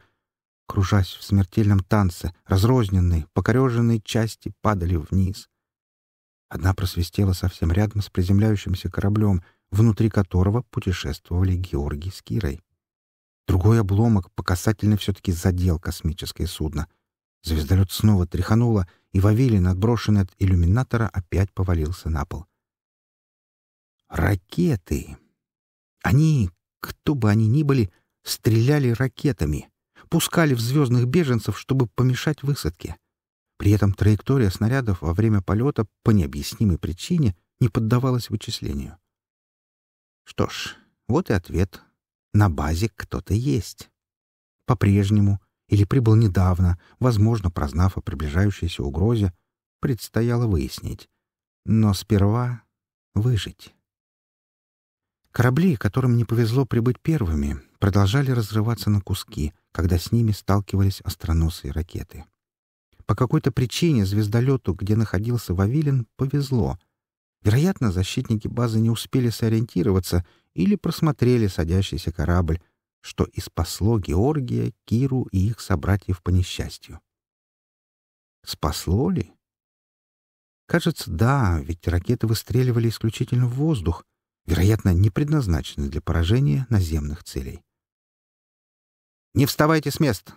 Кружась в смертельном танце, разрозненные, покореженные части падали вниз. Одна просвистела совсем рядом с приземляющимся кораблем, внутри которого путешествовали Георгий с Кирой. Другой обломок по касательной все-таки задел космическое судно. Звездолет снова тряхануло, и Вавилин, отброшенный от иллюминатора, опять повалился на пол. Ракеты! Они, кто бы они ни были, стреляли ракетами, пускали в звездных беженцев, чтобы помешать высадке. При этом траектория снарядов во время полета по необъяснимой причине не поддавалась вычислению. Что ж, вот и ответ. На базе кто-то есть. По-прежнему, или прибыл недавно, возможно, прознав о приближающейся угрозе, предстояло выяснить. Но сперва выжить. Корабли, которым не повезло прибыть первыми, продолжали разрываться на куски, когда с ними сталкивались остроносые ракеты. По какой-то причине звездолету, где находился Вавилин, повезло. Вероятно, защитники базы не успели сориентироваться или просмотрели садящийся корабль, что и спасло Георгия, Киру и их собратьев по несчастью. Спасло ли? Кажется, да, ведь ракеты выстреливали исключительно в воздух, вероятно, не предназначены для поражения наземных целей. «Не вставайте с мест!»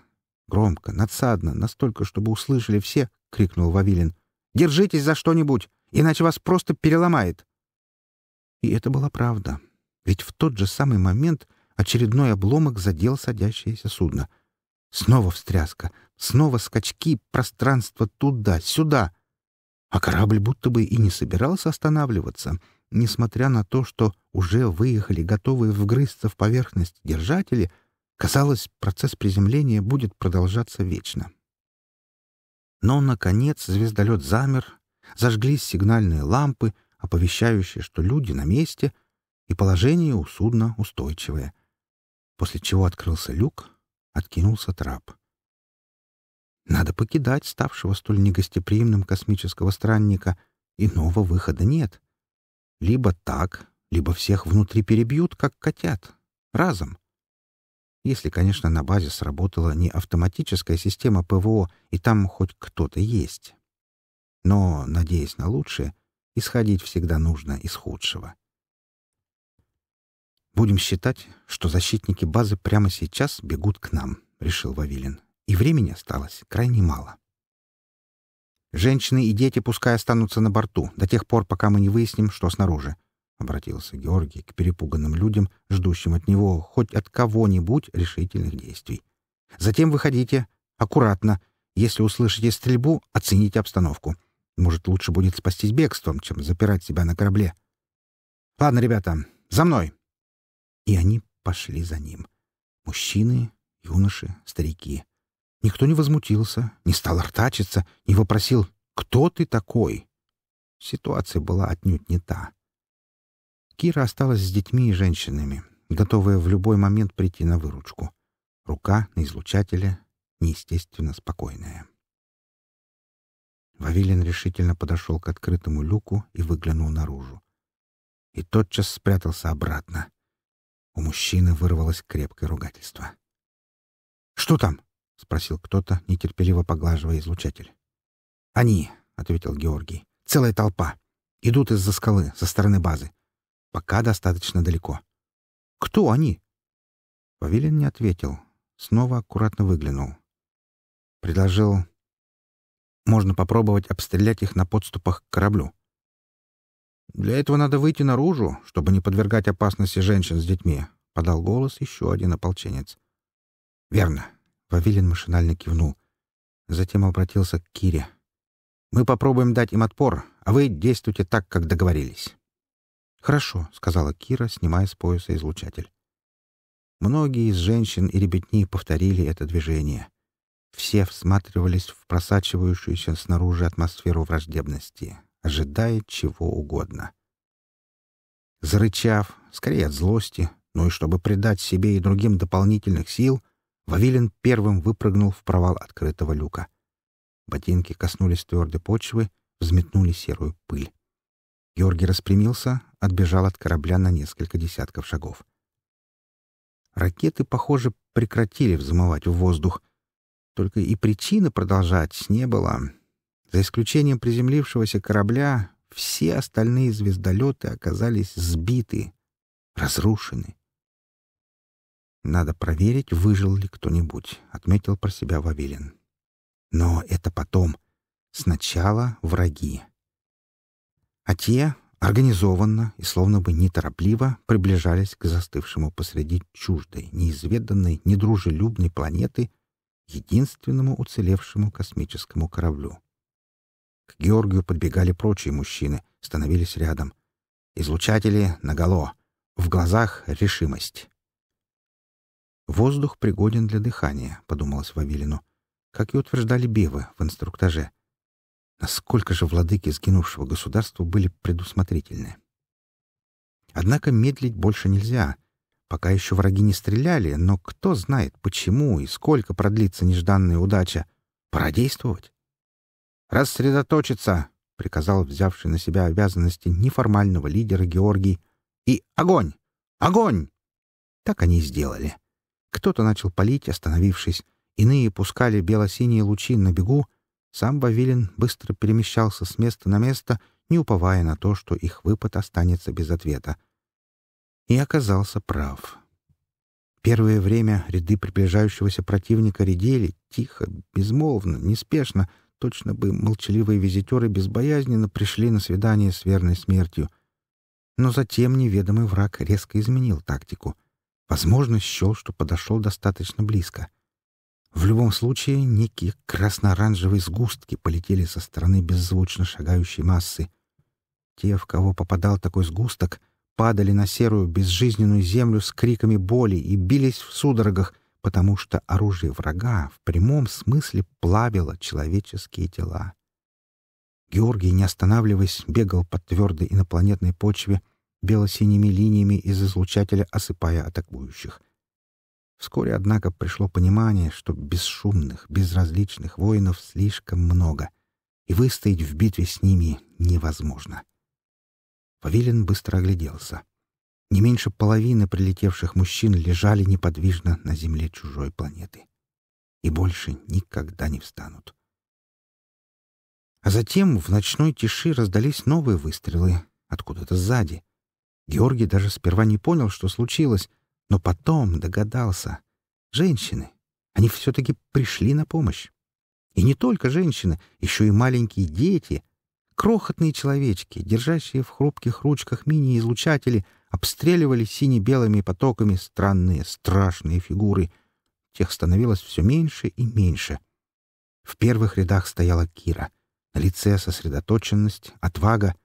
Громко, надсадно, настолько, чтобы услышали все, — крикнул Вавилин. «Держитесь за что-нибудь, иначе вас просто переломает!» И это была правда. Ведь в тот же самый момент очередной обломок задел садящееся судно. Снова встряска, снова скачки, пространство туда-сюда. А корабль будто бы и не собирался останавливаться, несмотря на то, что уже выехали, готовые вгрызться в поверхность держатели — Казалось, процесс приземления будет продолжаться вечно. Но, наконец, звездолет замер, зажглись сигнальные лампы, оповещающие, что люди на месте, и положение у судна устойчивое, после чего открылся люк, откинулся трап. Надо покидать ставшего столь негостеприимным космического странника, иного выхода нет. Либо так, либо всех внутри перебьют, как котят, разом. Если, конечно, на базе сработала не автоматическая система ПВО, и там хоть кто-то есть. Но, надеясь на лучшее, исходить всегда нужно из худшего. «Будем считать, что защитники базы прямо сейчас бегут к нам», — решил Вавилин. «И времени осталось крайне мало». «Женщины и дети пускай останутся на борту до тех пор, пока мы не выясним, что снаружи. — обратился Георгий к перепуганным людям, ждущим от него хоть от кого-нибудь решительных действий. «Затем выходите. Аккуратно. Если услышите стрельбу, оцените обстановку. Может, лучше будет спастись бегством, чем запирать себя на корабле. Ладно, ребята, за мной!» И они пошли за ним. Мужчины, юноши, старики. Никто не возмутился, не стал артачиться, не вопросил «Кто ты такой?» Ситуация была отнюдь не та. Кира осталась с детьми и женщинами, готовая в любой момент прийти на выручку. Рука на излучателе неестественно спокойная. Вавилин решительно подошел к открытому люку и выглянул наружу. И тотчас спрятался обратно. У мужчины вырвалось крепкое ругательство. «Что там?» — спросил кто-то, нетерпеливо поглаживая излучатель. «Они», — ответил Георгий, — «целая толпа. Идут из-за скалы, со стороны базы. Пока достаточно далеко. «Кто они?» Павелин не ответил. Снова аккуратно выглянул. Предложил. «Можно попробовать обстрелять их на подступах к кораблю. Для этого надо выйти наружу, чтобы не подвергать опасности женщин с детьми», — подал голос еще один ополченец. «Верно», — Вавилин машинально кивнул. Затем обратился к Кире. «Мы попробуем дать им отпор, а вы действуйте так, как договорились». «Хорошо», — сказала Кира, снимая с пояса излучатель. Многие из женщин и ребятни повторили это движение. Все всматривались в просачивающуюся снаружи атмосферу враждебности, ожидая чего угодно. Зарычав, скорее от злости, но и чтобы придать себе и другим дополнительных сил, Вавилин первым выпрыгнул в провал открытого люка. Ботинки коснулись твердой почвы, взметнули серую пыль. Георгий распрямился, отбежал от корабля на несколько десятков шагов. Ракеты, похоже, прекратили взмывать в воздух. Только и причины продолжать не было. За исключением приземлившегося корабля, все остальные звездолеты оказались сбиты, разрушены. «Надо проверить, выжил ли кто-нибудь», — отметил про себя Вавилин. «Но это потом. Сначала враги» а те организованно и словно бы неторопливо приближались к застывшему посреди чуждой, неизведанной, недружелюбной планеты единственному уцелевшему космическому кораблю. К Георгию подбегали прочие мужчины, становились рядом. Излучатели наголо, в глазах решимость. «Воздух пригоден для дыхания», — подумалось Вавилину, как и утверждали Бивы в инструктаже. Насколько же владыки сгинувшего государства были предусмотрительны. Однако медлить больше нельзя. Пока еще враги не стреляли, но кто знает, почему и сколько продлится нежданная удача. Пора действовать. «Рассредоточиться!» — приказал взявший на себя обязанности неформального лидера Георгий. «И огонь! Огонь!» Так они и сделали. Кто-то начал палить, остановившись. Иные пускали бело-синие лучи на бегу, сам Вавилин быстро перемещался с места на место, не уповая на то, что их выпад останется без ответа. И оказался прав. Первое время ряды приближающегося противника редели тихо, безмолвно, неспешно, точно бы молчаливые визитеры безбоязненно пришли на свидание с верной смертью. Но затем неведомый враг резко изменил тактику. Возможно, счел, что подошел достаточно близко. В любом случае, некие красно-оранжевые сгустки полетели со стороны беззвучно шагающей массы. Те, в кого попадал такой сгусток, падали на серую безжизненную землю с криками боли и бились в судорогах, потому что оружие врага в прямом смысле плавило человеческие тела. Георгий, не останавливаясь, бегал по твердой инопланетной почве, бело-синими линиями из излучателя осыпая атакующих — Вскоре, однако, пришло понимание, что бесшумных, безразличных воинов слишком много, и выстоять в битве с ними невозможно. Павилин быстро огляделся. Не меньше половины прилетевших мужчин лежали неподвижно на земле чужой планеты. И больше никогда не встанут. А затем в ночной тиши раздались новые выстрелы, откуда-то сзади. Георгий даже сперва не понял, что случилось, но потом догадался. Женщины. Они все-таки пришли на помощь. И не только женщины, еще и маленькие дети. Крохотные человечки, держащие в хрупких ручках мини-излучатели, обстреливали сине-белыми потоками странные, страшные фигуры. Тех становилось все меньше и меньше. В первых рядах стояла Кира. На лице сосредоточенность, отвага.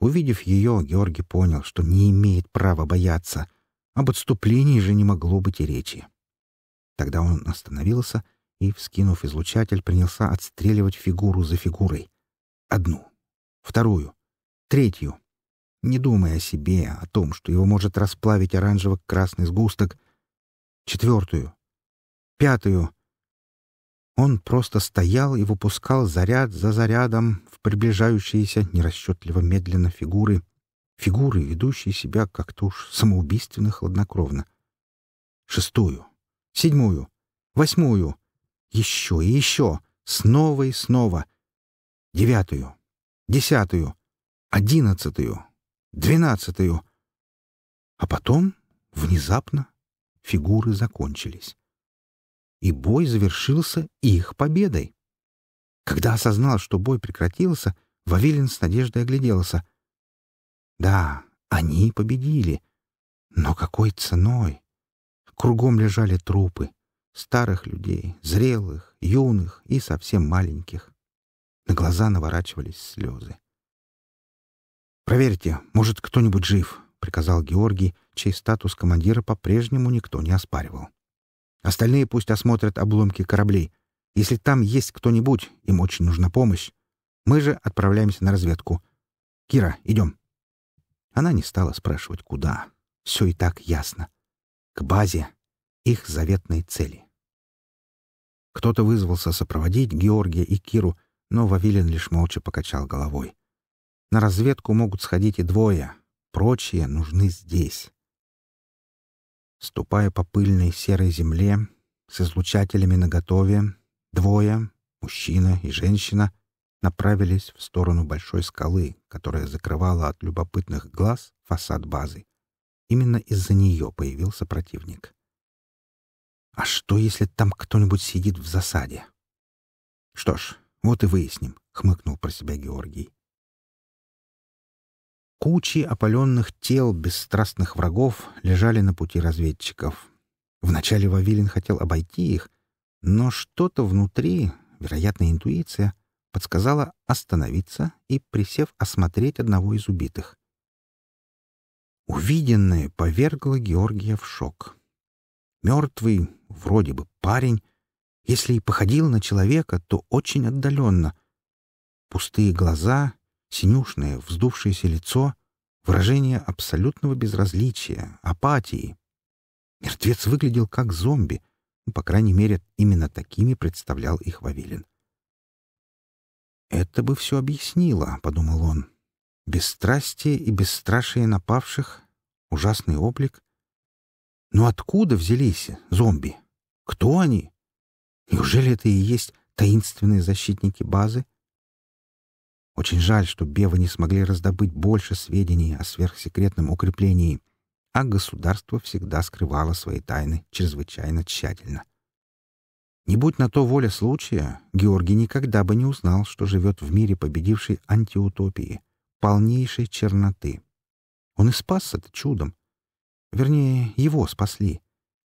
Увидев ее, Георгий понял, что не имеет права бояться — об отступлении же не могло быть и речи. Тогда он остановился и, вскинув излучатель, принялся отстреливать фигуру за фигурой. Одну, вторую, третью. Не думая о себе, о том, что его может расплавить оранжево-красный сгусток. Четвертую, пятую. Он просто стоял и выпускал заряд за зарядом в приближающиеся нерасчетливо медленно фигуры — фигуры, ведущие себя как-то уж самоубийственно хладнокровно. Шестую, седьмую, восьмую, еще и еще, снова и снова. Девятую, десятую, одиннадцатую, двенадцатую. А потом, внезапно, фигуры закончились. И бой завершился их победой. Когда осознал, что бой прекратился, Вавилин с надеждой огляделся — да, они победили. Но какой ценой? Кругом лежали трупы. Старых людей, зрелых, юных и совсем маленьких. На глаза наворачивались слезы. «Проверьте, может, кто-нибудь жив», — приказал Георгий, чей статус командира по-прежнему никто не оспаривал. «Остальные пусть осмотрят обломки кораблей. Если там есть кто-нибудь, им очень нужна помощь. Мы же отправляемся на разведку. Кира, идем». Она не стала спрашивать, куда. Все и так ясно. К базе, их заветной цели. Кто-то вызвался сопроводить Георгия и Киру, но Вавилин лишь молча покачал головой. На разведку могут сходить и двое, прочие нужны здесь. Ступая по пыльной серой земле, с излучателями наготове, двое, мужчина и женщина, направились в сторону большой скалы, которая закрывала от любопытных глаз фасад базы. Именно из-за нее появился противник. А что, если там кто-нибудь сидит в засаде? Что ж, вот и выясним, — хмыкнул про себя Георгий. Кучи опаленных тел бесстрастных врагов лежали на пути разведчиков. Вначале Вавилин хотел обойти их, но что-то внутри, вероятно, интуиция — подсказала остановиться и, присев, осмотреть одного из убитых. Увиденное повергло Георгия в шок. Мертвый, вроде бы парень, если и походил на человека, то очень отдаленно. Пустые глаза, синюшное, вздувшееся лицо, выражение абсолютного безразличия, апатии. Мертвец выглядел как зомби, ну, по крайней мере, именно такими представлял их Вавилин. «Это бы все объяснило», — подумал он. «Бесстрастие и бесстрашие напавших, ужасный облик. Но откуда взялись зомби? Кто они? Неужели это и есть таинственные защитники базы?» Очень жаль, что Бева не смогли раздобыть больше сведений о сверхсекретном укреплении, а государство всегда скрывало свои тайны чрезвычайно тщательно. Не будь на то воля случая, Георгий никогда бы не узнал, что живет в мире победившей антиутопии, полнейшей черноты. Он и спас это чудом. Вернее, его спасли.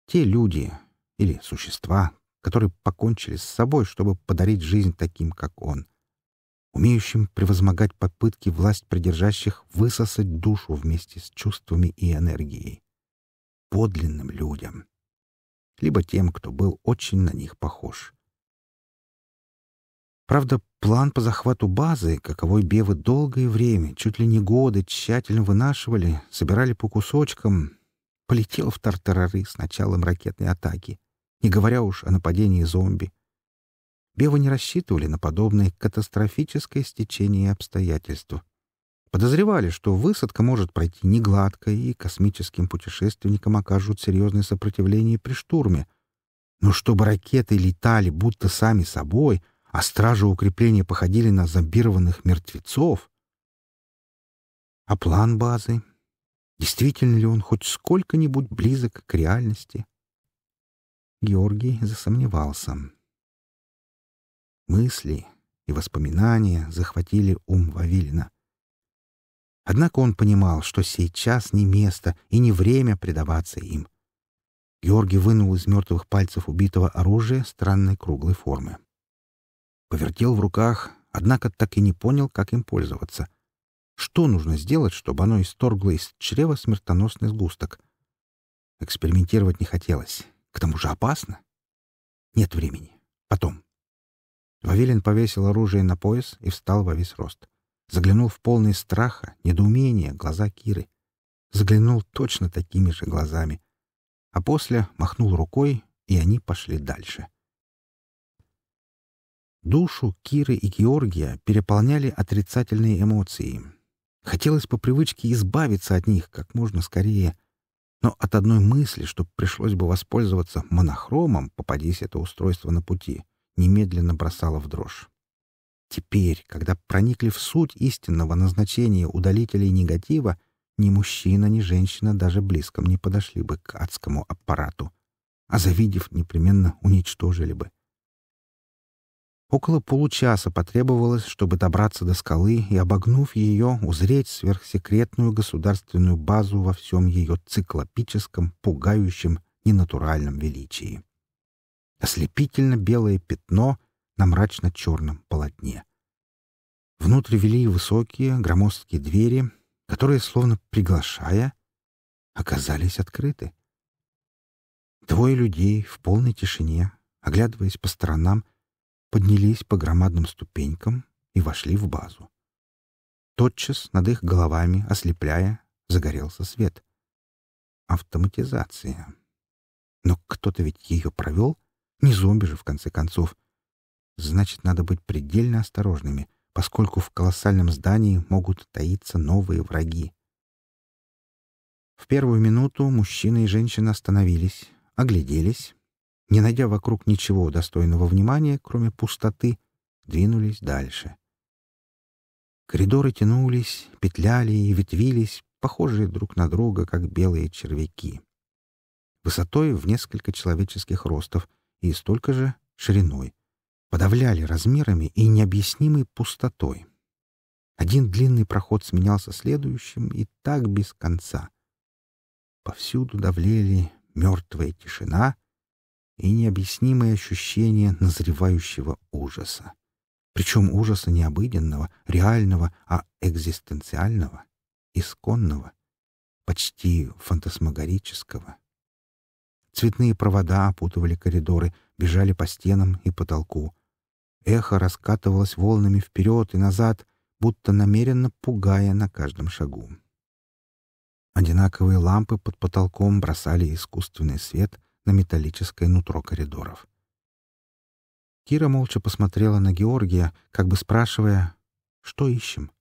Те люди или существа, которые покончили с собой, чтобы подарить жизнь таким, как он, умеющим превозмогать попытки власть придержащих высосать душу вместе с чувствами и энергией. Подлинным людям либо тем, кто был очень на них похож. Правда, план по захвату базы, каковой Бевы долгое время, чуть ли не годы, тщательно вынашивали, собирали по кусочкам, полетел в тартарары с началом ракетной атаки, не говоря уж о нападении зомби. Бевы не рассчитывали на подобное катастрофическое стечение обстоятельств — Подозревали, что высадка может пройти негладко, и космическим путешественникам окажут серьезное сопротивление при штурме. Но чтобы ракеты летали будто сами собой, а стражи укрепления походили на зомбированных мертвецов. А план базы? Действительно ли он хоть сколько-нибудь близок к реальности? Георгий засомневался. Мысли и воспоминания захватили ум Вавилина. Однако он понимал, что сейчас не место и не время предаваться им. Георгий вынул из мертвых пальцев убитого оружие странной круглой формы. Повертел в руках, однако так и не понял, как им пользоваться. Что нужно сделать, чтобы оно исторгло из чрева смертоносный сгусток? Экспериментировать не хотелось. К тому же опасно. Нет времени. Потом. Вавилин повесил оружие на пояс и встал во весь рост. Заглянул в полные страха, недоумения глаза Киры. Заглянул точно такими же глазами. А после махнул рукой, и они пошли дальше. Душу Киры и Георгия переполняли отрицательные эмоции. Хотелось по привычке избавиться от них как можно скорее, но от одной мысли, что пришлось бы воспользоваться монохромом, попадись это устройство на пути, немедленно бросало в дрожь. Теперь, когда проникли в суть истинного назначения удалителей негатива, ни мужчина, ни женщина даже близко не подошли бы к адскому аппарату, а завидев, непременно уничтожили бы. Около получаса потребовалось, чтобы добраться до скалы и, обогнув ее, узреть сверхсекретную государственную базу во всем ее циклопическом, пугающем, ненатуральном величии. Ослепительно белое пятно, на мрачно-черном полотне. Внутрь вели высокие громоздкие двери, которые, словно приглашая, оказались открыты. Двое людей в полной тишине, оглядываясь по сторонам, поднялись по громадным ступенькам и вошли в базу. Тотчас над их головами, ослепляя, загорелся свет. Автоматизация. Но кто-то ведь ее провел, не зомби же, в конце концов. Значит, надо быть предельно осторожными, поскольку в колоссальном здании могут таиться новые враги. В первую минуту мужчина и женщина остановились, огляделись. Не найдя вокруг ничего достойного внимания, кроме пустоты, двинулись дальше. Коридоры тянулись, петляли и ветвились, похожие друг на друга, как белые червяки. Высотой в несколько человеческих ростов и столько же шириной — подавляли размерами и необъяснимой пустотой. Один длинный проход сменялся следующим, и так без конца. Повсюду давлели мертвая тишина и необъяснимое ощущение назревающего ужаса. Причем ужаса не обыденного, реального, а экзистенциального, исконного, почти фантасмагорического. Цветные провода опутывали коридоры, бежали по стенам и потолку. Эхо раскатывалось волнами вперед и назад, будто намеренно пугая на каждом шагу. Одинаковые лампы под потолком бросали искусственный свет на металлическое нутро коридоров. Кира молча посмотрела на Георгия, как бы спрашивая, что ищем.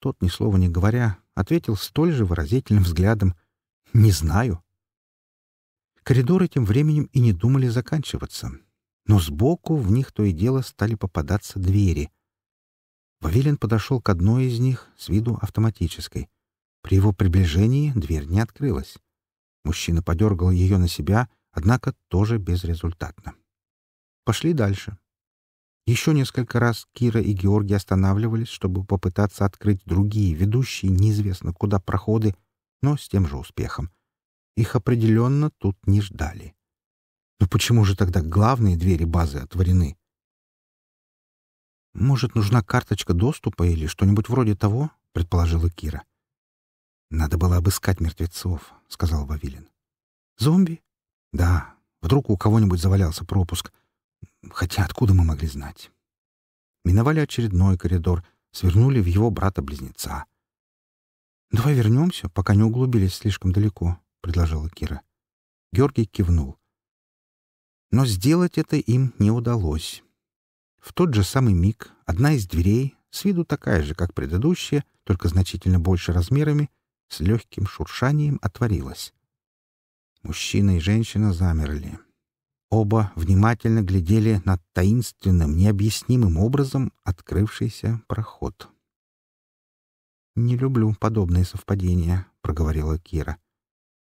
Тот, ни слова не говоря, ответил столь же выразительным взглядом «Не знаю». Коридоры тем временем и не думали заканчиваться но сбоку в них то и дело стали попадаться двери. Вавилин подошел к одной из них с виду автоматической. При его приближении дверь не открылась. Мужчина подергал ее на себя, однако тоже безрезультатно. Пошли дальше. Еще несколько раз Кира и Георгий останавливались, чтобы попытаться открыть другие, ведущие неизвестно куда проходы, но с тем же успехом. Их определенно тут не ждали. Но почему же тогда главные двери базы отворены? «Может, нужна карточка доступа или что-нибудь вроде того?» — предположила Кира. «Надо было обыскать мертвецов», — сказал Вавилин. «Зомби?» «Да. Вдруг у кого-нибудь завалялся пропуск. Хотя откуда мы могли знать?» Миновали очередной коридор, свернули в его брата-близнеца. «Давай вернемся, пока не углубились слишком далеко», — предложила Кира. Георгий кивнул но сделать это им не удалось. В тот же самый миг одна из дверей, с виду такая же, как предыдущая, только значительно больше размерами, с легким шуршанием отворилась. Мужчина и женщина замерли. Оба внимательно глядели на таинственным, необъяснимым образом открывшийся проход. «Не люблю подобные совпадения», — проговорила Кира.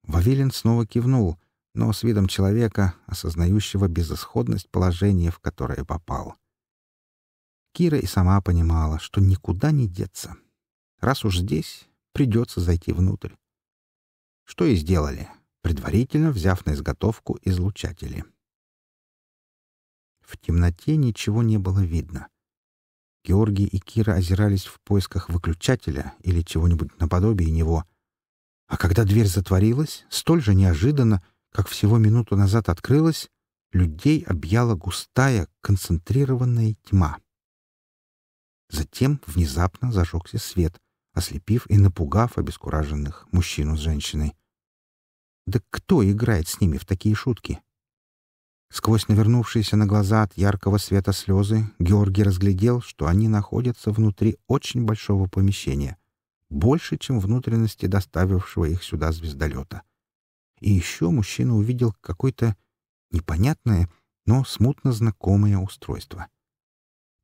Вавилин снова кивнул — но с видом человека, осознающего безысходность положения, в которое попал. Кира и сама понимала, что никуда не деться. Раз уж здесь, придется зайти внутрь. Что и сделали, предварительно взяв на изготовку излучатели. В темноте ничего не было видно. Георгий и Кира озирались в поисках выключателя или чего-нибудь наподобие него. А когда дверь затворилась, столь же неожиданно как всего минуту назад открылась, людей объяла густая, концентрированная тьма. Затем внезапно зажегся свет, ослепив и напугав обескураженных мужчину с женщиной. Да кто играет с ними в такие шутки? Сквозь навернувшиеся на глаза от яркого света слезы Георгий разглядел, что они находятся внутри очень большого помещения, больше, чем внутренности доставившего их сюда звездолета. И еще мужчина увидел какое-то непонятное, но смутно знакомое устройство.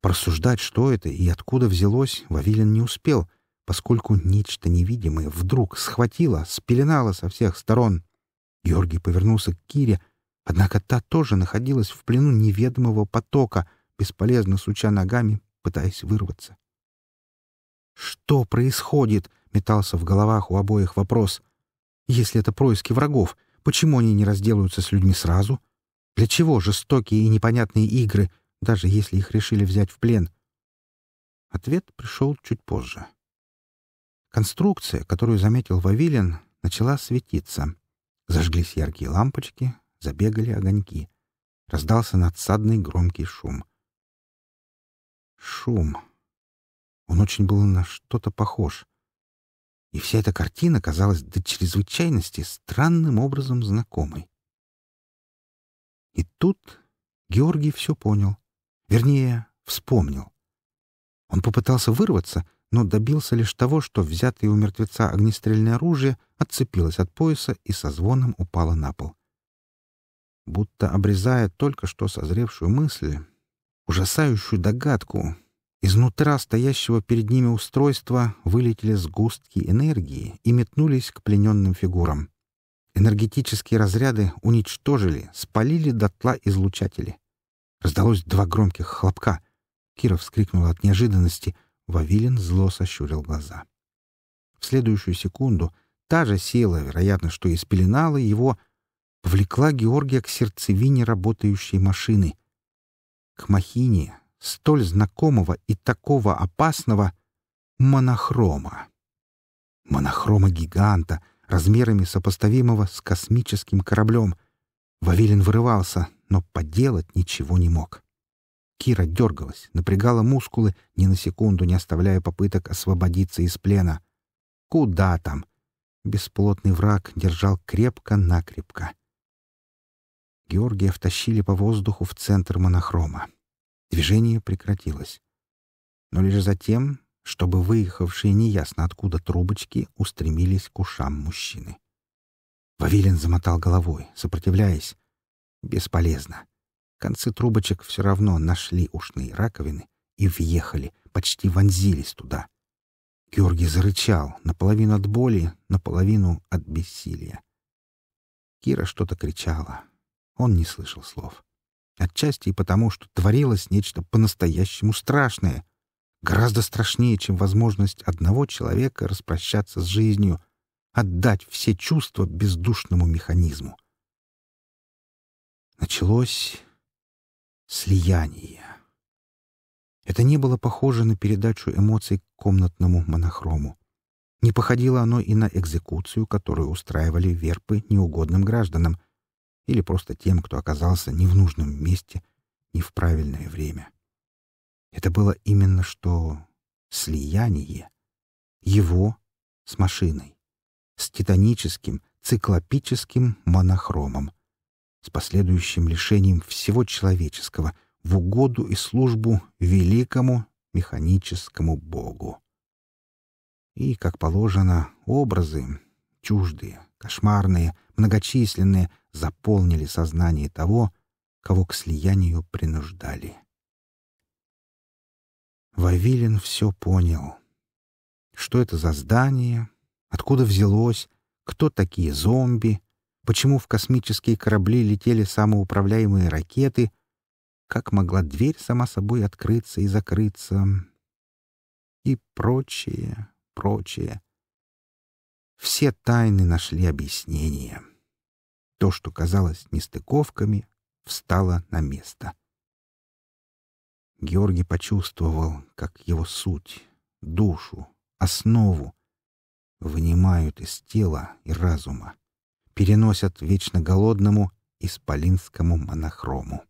Просуждать, что это и откуда взялось, Вавилин не успел, поскольку нечто невидимое вдруг схватило, спеленало со всех сторон. Георгий повернулся к Кире, однако та тоже находилась в плену неведомого потока, бесполезно суча ногами, пытаясь вырваться. «Что происходит?» — метался в головах у обоих вопрос. Если это происки врагов, почему они не разделаются с людьми сразу? Для чего жестокие и непонятные игры, даже если их решили взять в плен? Ответ пришел чуть позже. Конструкция, которую заметил Вавилин, начала светиться. Зажглись яркие лампочки, забегали огоньки. Раздался надсадный громкий шум. Шум. Он очень был на что-то похож и вся эта картина казалась до чрезвычайности странным образом знакомой. И тут Георгий все понял. Вернее, вспомнил. Он попытался вырваться, но добился лишь того, что взятое у мертвеца огнестрельное оружие отцепилось от пояса и со звоном упало на пол. Будто обрезая только что созревшую мысль, ужасающую догадку, Изнутра стоящего перед ними устройства вылетели сгустки энергии и метнулись к плененным фигурам. Энергетические разряды уничтожили, спалили дотла излучатели. Раздалось два громких хлопка. Кира вскрикнула от неожиданности. Вавилин зло сощурил глаза. В следующую секунду та же сила, вероятно, что и спеленала его, повлекла Георгия к сердцевине работающей машины. К махине, столь знакомого и такого опасного монохрома. Монохрома-гиганта, размерами сопоставимого с космическим кораблем. Вавилин вырывался, но поделать ничего не мог. Кира дергалась, напрягала мускулы, ни на секунду не оставляя попыток освободиться из плена. Куда там? Бесплотный враг держал крепко-накрепко. Георгия втащили по воздуху в центр монохрома. Движение прекратилось. Но лишь затем, чтобы выехавшие неясно откуда трубочки устремились к ушам мужчины. Вавилин замотал головой, сопротивляясь. Бесполезно. Концы трубочек все равно нашли ушные раковины и въехали, почти вонзились туда. Георгий зарычал, наполовину от боли, наполовину от бессилия. Кира что-то кричала. Он не слышал слов. Отчасти и потому, что творилось нечто по-настоящему страшное. Гораздо страшнее, чем возможность одного человека распрощаться с жизнью, отдать все чувства бездушному механизму. Началось слияние. Это не было похоже на передачу эмоций к комнатному монохрому. Не походило оно и на экзекуцию, которую устраивали верпы неугодным гражданам, или просто тем, кто оказался не в нужном месте, не в правильное время. Это было именно что слияние его с машиной, с титаническим, циклопическим монохромом, с последующим лишением всего человеческого в угоду и службу великому механическому богу. И, как положено, образы, чуждые, кошмарные, многочисленные, заполнили сознание того, кого к слиянию принуждали. Вавилин все понял. Что это за здание, откуда взялось, кто такие зомби, почему в космические корабли летели самоуправляемые ракеты, как могла дверь сама собой открыться и закрыться и прочее, прочее. Все тайны нашли объяснение. То, что казалось нестыковками, встало на место. Георгий почувствовал, как его суть, душу, основу вынимают из тела и разума, переносят вечно голодному исполинскому монохрому.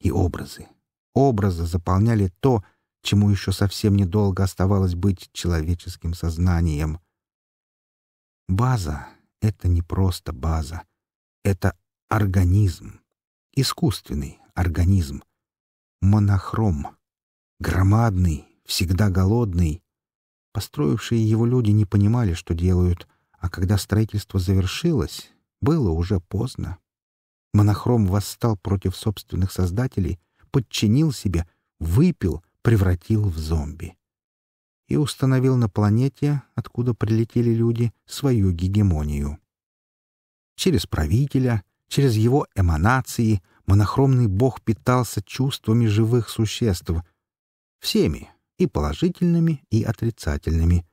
И образы, образы заполняли то, чему еще совсем недолго оставалось быть человеческим сознанием. База это не просто база. Это организм. Искусственный организм. Монохром. Громадный, всегда голодный. Построившие его люди не понимали, что делают, а когда строительство завершилось, было уже поздно. Монохром восстал против собственных создателей, подчинил себе, выпил, превратил в зомби и установил на планете, откуда прилетели люди, свою гегемонию. Через правителя, через его эманации монохромный бог питался чувствами живых существ. Всеми, и положительными, и отрицательными.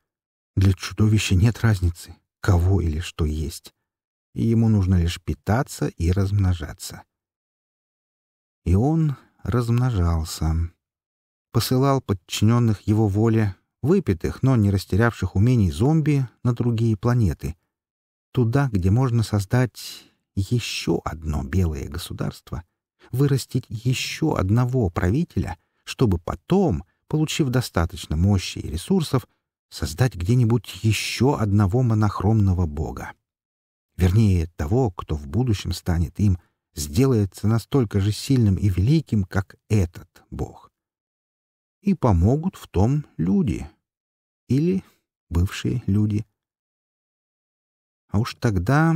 Для чудовища нет разницы, кого или что есть. И ему нужно лишь питаться и размножаться. И он размножался. Посылал подчиненных его воле выпитых, но не растерявших умений зомби на другие планеты, туда, где можно создать еще одно белое государство, вырастить еще одного правителя, чтобы потом, получив достаточно мощи и ресурсов, создать где-нибудь еще одного монохромного бога. Вернее, того, кто в будущем станет им, сделается настолько же сильным и великим, как этот бог и помогут в том люди. Или бывшие люди. А уж тогда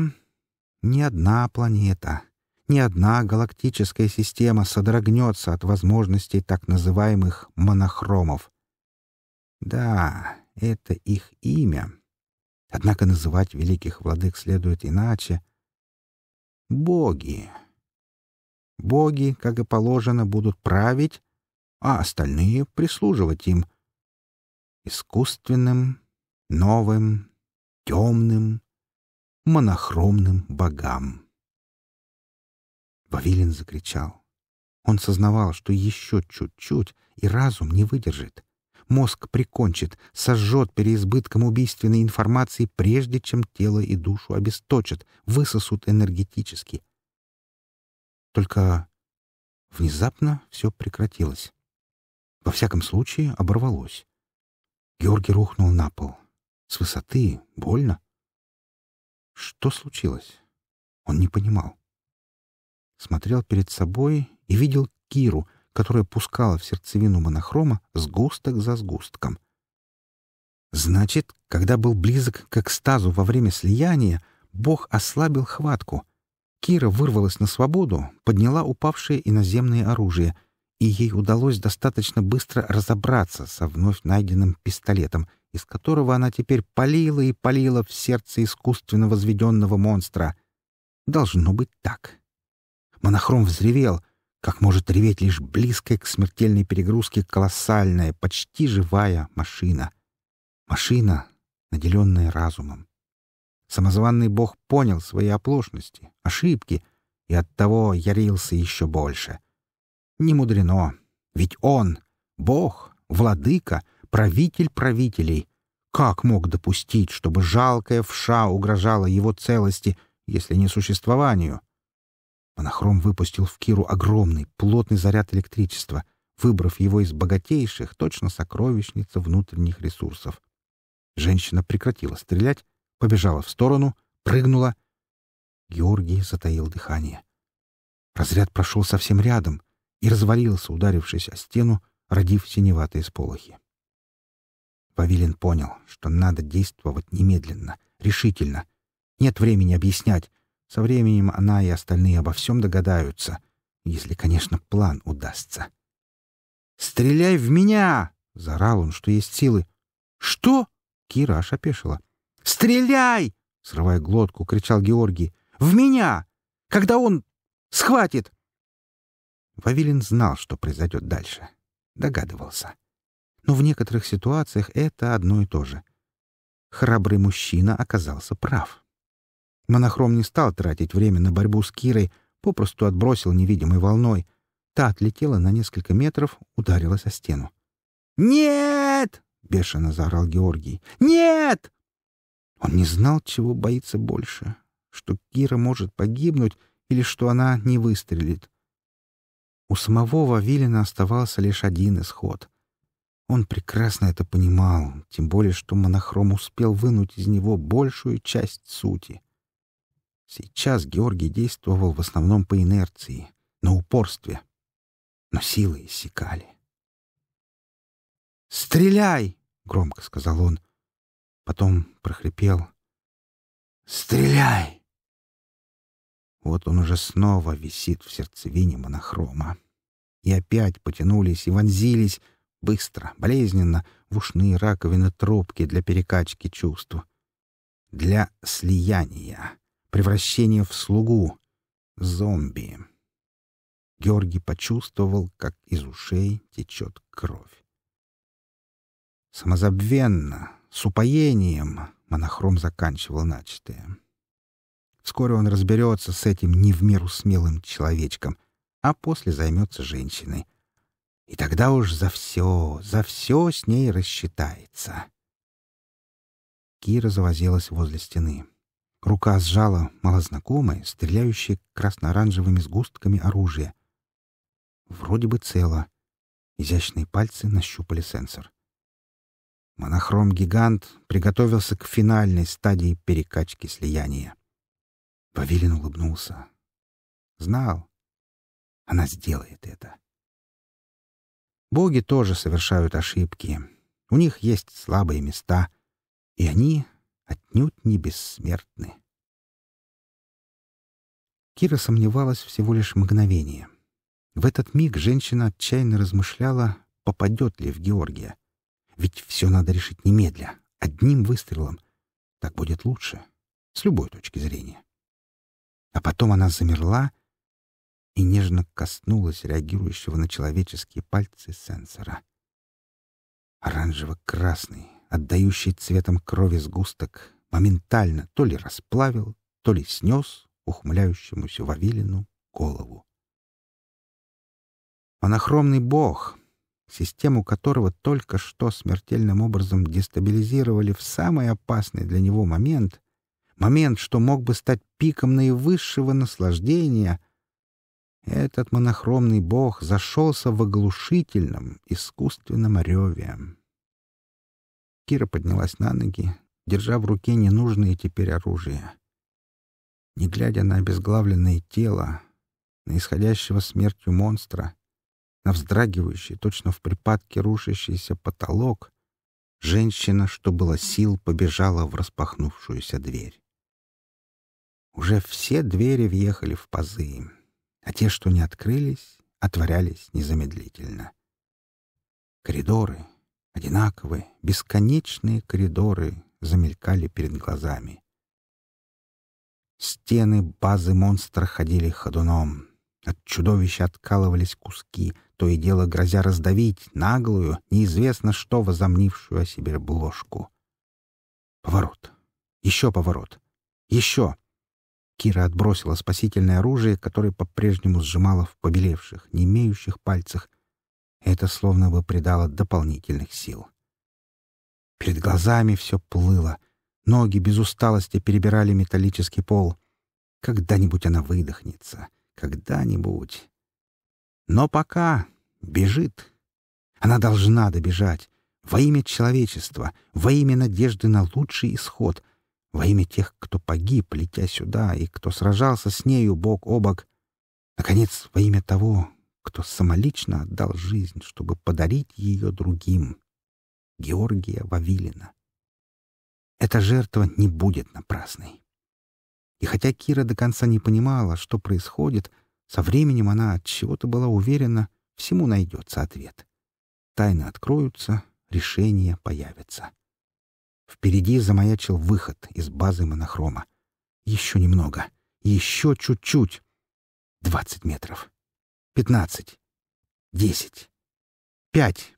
ни одна планета, ни одна галактическая система содрогнется от возможностей так называемых монохромов. Да, это их имя. Однако называть великих владык следует иначе. Боги. Боги, как и положено, будут править, а остальные — прислуживать им. Искусственным, новым, темным, монохромным богам. Вавилин закричал. Он сознавал, что еще чуть-чуть, и разум не выдержит. Мозг прикончит, сожжет переизбытком убийственной информации, прежде чем тело и душу обесточат, высосут энергетически. Только внезапно все прекратилось. Во всяком случае, оборвалось. Георгий рухнул на пол. С высоты, больно. Что случилось? Он не понимал. Смотрел перед собой и видел Киру, которая пускала в сердцевину монохрома сгусток за сгустком. Значит, когда был близок к экстазу во время слияния, Бог ослабил хватку. Кира вырвалась на свободу, подняла упавшее иноземное оружие — и ей удалось достаточно быстро разобраться со вновь найденным пистолетом, из которого она теперь палила и палила в сердце искусственно возведенного монстра. Должно быть так. Монохром взревел, как может реветь лишь близкая к смертельной перегрузке колоссальная, почти живая машина. Машина, наделенная разумом. Самозванный бог понял свои оплошности, ошибки, и оттого ярился еще больше — не мудрено. Ведь он, Бог, владыка, правитель правителей, как мог допустить, чтобы жалкая вша угрожала его целости, если не существованию? Монохром выпустил в Киру огромный, плотный заряд электричества, выбрав его из богатейших, точно сокровищница внутренних ресурсов. Женщина прекратила стрелять, побежала в сторону, прыгнула. Георгий затаил дыхание. Разряд прошел совсем рядом — и развалился, ударившись о стену, родив синеватые сполохи. Павилин понял, что надо действовать немедленно, решительно. Нет времени объяснять. Со временем она и остальные обо всем догадаются, если, конечно, план удастся. «Стреляй в меня!» — заорал он, что есть силы. «Что?» — Кира аж опешила. «Стреляй!» — срывая глотку, кричал Георгий. «В меня! Когда он схватит! Вавилин знал, что произойдет дальше. Догадывался. Но в некоторых ситуациях это одно и то же. Храбрый мужчина оказался прав. Монохром не стал тратить время на борьбу с Кирой, попросту отбросил невидимой волной. Та отлетела на несколько метров, ударилась о стену. «Нет!» — бешено заорал Георгий. «Нет!» Он не знал, чего боится больше — что Кира может погибнуть или что она не выстрелит. У самого Вавилина оставался лишь один исход. Он прекрасно это понимал, тем более, что монохром успел вынуть из него большую часть сути. Сейчас Георгий действовал в основном по инерции, на упорстве. Но силы иссякали. «Стреляй!» — громко сказал он. Потом прохрипел. «Стреляй!» Вот он уже снова висит в сердцевине монохрома. И опять потянулись и вонзились, быстро, болезненно, в ушные раковины трубки для перекачки чувств. Для слияния, превращения в слугу, зомби. Георгий почувствовал, как из ушей течет кровь. Самозабвенно, с упоением монохром заканчивал начатое. Вскоре он разберется с этим не в меру смелым человечком, а после займется женщиной. И тогда уж за все, за все с ней рассчитается. Кира завозилась возле стены. Рука сжала малознакомое, стреляющее красно-оранжевыми сгустками оружие. Вроде бы цело. Изящные пальцы нащупали сенсор. Монохром-гигант приготовился к финальной стадии перекачки слияния. Павелин улыбнулся. Знал. Она сделает это. Боги тоже совершают ошибки. У них есть слабые места, и они отнюдь не бессмертны. Кира сомневалась всего лишь мгновение. В этот миг женщина отчаянно размышляла, попадет ли в Георгия. Ведь все надо решить немедля, одним выстрелом. Так будет лучше, с любой точки зрения. А потом она замерла и нежно коснулась реагирующего на человеческие пальцы сенсора. Оранжево-красный, отдающий цветом крови сгусток, моментально то ли расплавил, то ли снес ухмыляющемуся Вавилину голову. Монохромный бог, систему которого только что смертельным образом дестабилизировали в самый опасный для него момент, момент, что мог бы стать пиком наивысшего наслаждения, этот монохромный бог зашелся в оглушительном, искусственном ореве. Кира поднялась на ноги, держа в руке ненужные теперь оружие. Не глядя на обезглавленное тело, на исходящего смертью монстра, на вздрагивающий, точно в припадке рушащийся потолок, женщина, что было сил, побежала в распахнувшуюся дверь. Уже все двери въехали в пазы, а те, что не открылись, отворялись незамедлительно. Коридоры, одинаковые, бесконечные коридоры замелькали перед глазами. Стены базы монстра ходили ходуном. От чудовища откалывались куски, то и дело грозя раздавить наглую, неизвестно что возомнившую о себе бложку. Поворот. Еще поворот. Еще. Кира отбросила спасительное оружие, которое по-прежнему сжимала в побелевших, не имеющих пальцах. Это словно бы придало дополнительных сил. Перед глазами все плыло. Ноги без усталости перебирали металлический пол. Когда-нибудь она выдохнется. Когда-нибудь. Но пока бежит. Она должна добежать. Во имя человечества, во имя надежды на лучший исход — во имя тех, кто погиб, летя сюда, и кто сражался с нею бок о бок. Наконец, во имя того, кто самолично отдал жизнь, чтобы подарить ее другим. Георгия Вавилина. Эта жертва не будет напрасной. И хотя Кира до конца не понимала, что происходит, со временем она от чего-то была уверена, всему найдется ответ. Тайны откроются, решение появится. Впереди замаячил выход из базы монохрома. Еще немного. Еще чуть-чуть. Двадцать метров. Пятнадцать. Десять. Пять.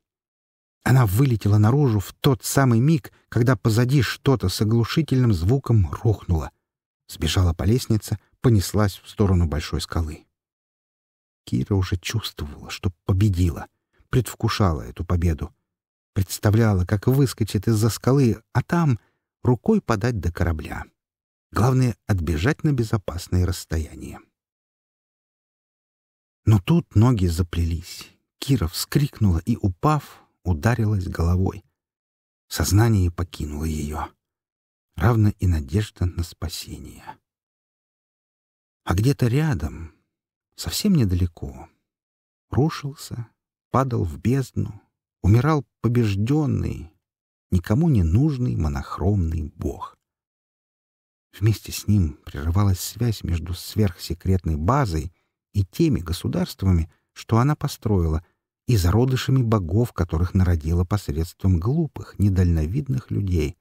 Она вылетела наружу в тот самый миг, когда позади что-то с оглушительным звуком рухнуло. Сбежала по лестнице, понеслась в сторону большой скалы. Кира уже чувствовала, что победила, предвкушала эту победу. Представляла, как выскочит из-за скалы, а там рукой подать до корабля. Главное — отбежать на безопасное расстояние. Но тут ноги заплелись. Кира вскрикнула и, упав, ударилась головой. Сознание покинуло ее. Равно и надежда на спасение. А где-то рядом, совсем недалеко, рушился, падал в бездну, умирал побежденный, никому не нужный монохромный бог. Вместе с ним прерывалась связь между сверхсекретной базой и теми государствами, что она построила, и зародышами богов, которых народила посредством глупых, недальновидных людей.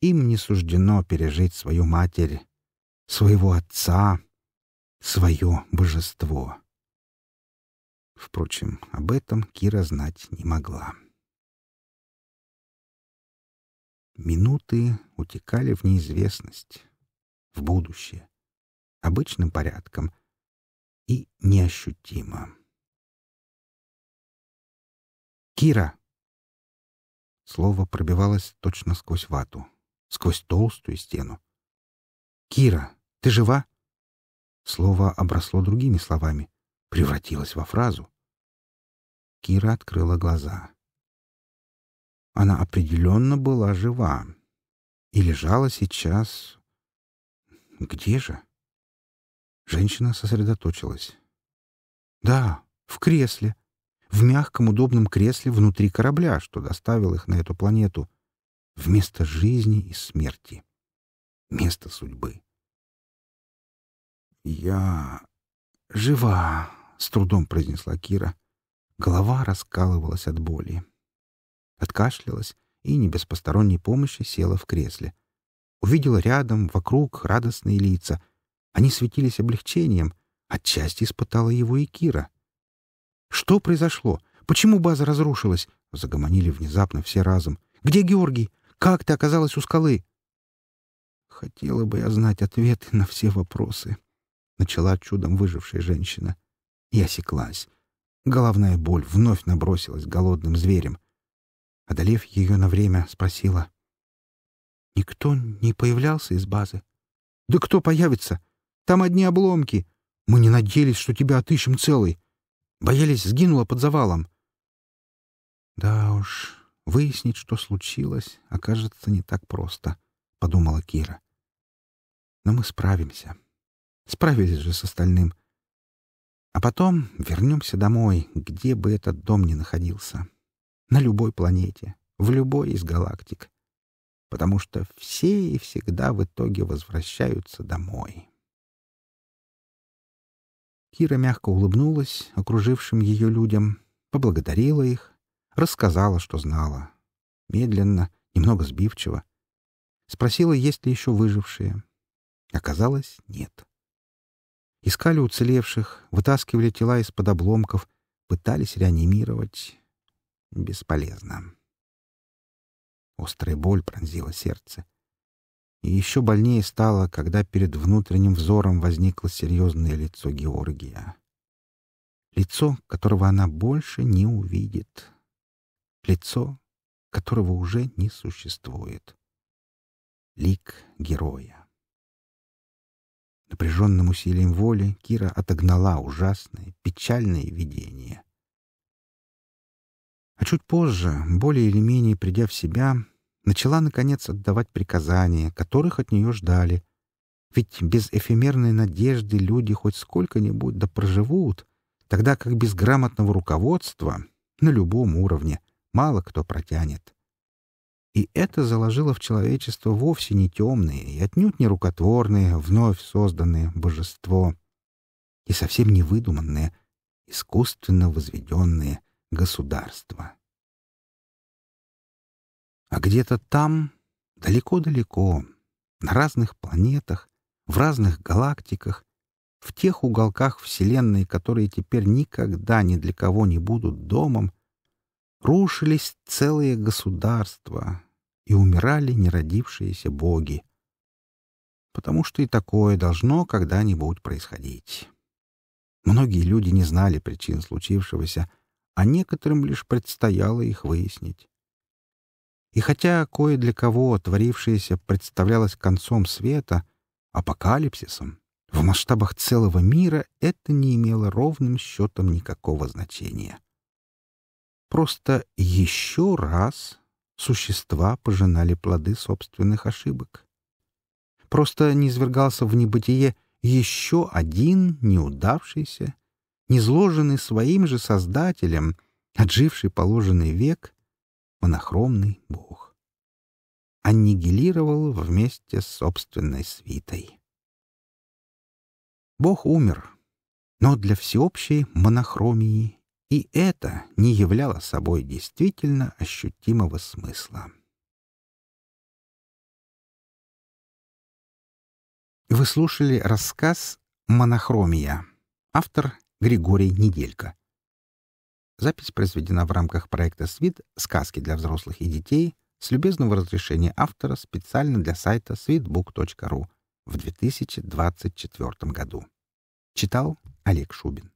Им не суждено пережить свою матерь, своего отца, свое божество. Впрочем, об этом Кира знать не могла. Минуты утекали в неизвестность, в будущее, обычным порядком и неощутимо. «Кира!» Слово пробивалось точно сквозь вату, сквозь толстую стену. «Кира, ты жива?» Слово обросло другими словами, превратилась во фразу. Кира открыла глаза. Она определенно была жива и лежала сейчас... Где же? Женщина сосредоточилась. Да, в кресле. В мягком удобном кресле внутри корабля, что доставил их на эту планету. Вместо жизни и смерти. Место судьбы. Я жива с трудом произнесла Кира. Голова раскалывалась от боли. Откашлялась и не без посторонней помощи села в кресле. Увидела рядом, вокруг радостные лица. Они светились облегчением. Отчасти испытала его и Кира. «Что произошло? Почему база разрушилась?» — загомонили внезапно все разом. «Где Георгий? Как ты оказалась у скалы?» «Хотела бы я знать ответы на все вопросы», — начала чудом выжившая женщина и осеклась. Головная боль вновь набросилась голодным зверем. Одолев ее на время, спросила. «Никто не появлялся из базы?» «Да кто появится? Там одни обломки. Мы не надеялись, что тебя отыщем целый. Боялись, сгинула под завалом». «Да уж, выяснить, что случилось, окажется не так просто», — подумала Кира. «Но мы справимся. Справились же с остальным. А потом вернемся домой, где бы этот дом ни находился. На любой планете, в любой из галактик. Потому что все и всегда в итоге возвращаются домой. Кира мягко улыбнулась окружившим ее людям, поблагодарила их, рассказала, что знала. Медленно, немного сбивчиво. Спросила, есть ли еще выжившие. Оказалось, нет. — Искали уцелевших, вытаскивали тела из-под обломков, пытались реанимировать. Бесполезно. Острая боль пронзила сердце. И еще больнее стало, когда перед внутренним взором возникло серьезное лицо Георгия. Лицо, которого она больше не увидит. Лицо, которого уже не существует. Лик героя. Напряженным усилием воли Кира отогнала ужасное, печальное видение. А чуть позже, более или менее придя в себя, начала, наконец, отдавать приказания, которых от нее ждали. Ведь без эфемерной надежды люди хоть сколько-нибудь да проживут, тогда как без грамотного руководства на любом уровне мало кто протянет. И это заложило в человечество вовсе не темные и отнюдь не рукотворные, вновь созданные божество. И совсем не выдуманные, искусственно возведенные государства. А где-то там, далеко-далеко, на разных планетах, в разных галактиках, в тех уголках Вселенной, которые теперь никогда ни для кого не будут домом, рушились целые государства и умирали неродившиеся боги. Потому что и такое должно когда-нибудь происходить. Многие люди не знали причин случившегося, а некоторым лишь предстояло их выяснить. И хотя кое для кого творившееся представлялось концом света, апокалипсисом, в масштабах целого мира это не имело ровным счетом никакого значения. Просто еще раз существа пожинали плоды собственных ошибок. Просто не извергался в небытие еще один неудавшийся, незложенный своим же Создателем, отживший положенный век, монохромный Бог. Аннигилировал вместе с собственной свитой. Бог умер, но для всеобщей монохромии и это не являло собой действительно ощутимого смысла. Вы слушали рассказ «Монохромия». Автор Григорий Неделько. Запись произведена в рамках проекта «Свит. Сказки для взрослых и детей» с любезного разрешения автора специально для сайта sweetbook.ru в 2024 году. Читал Олег Шубин.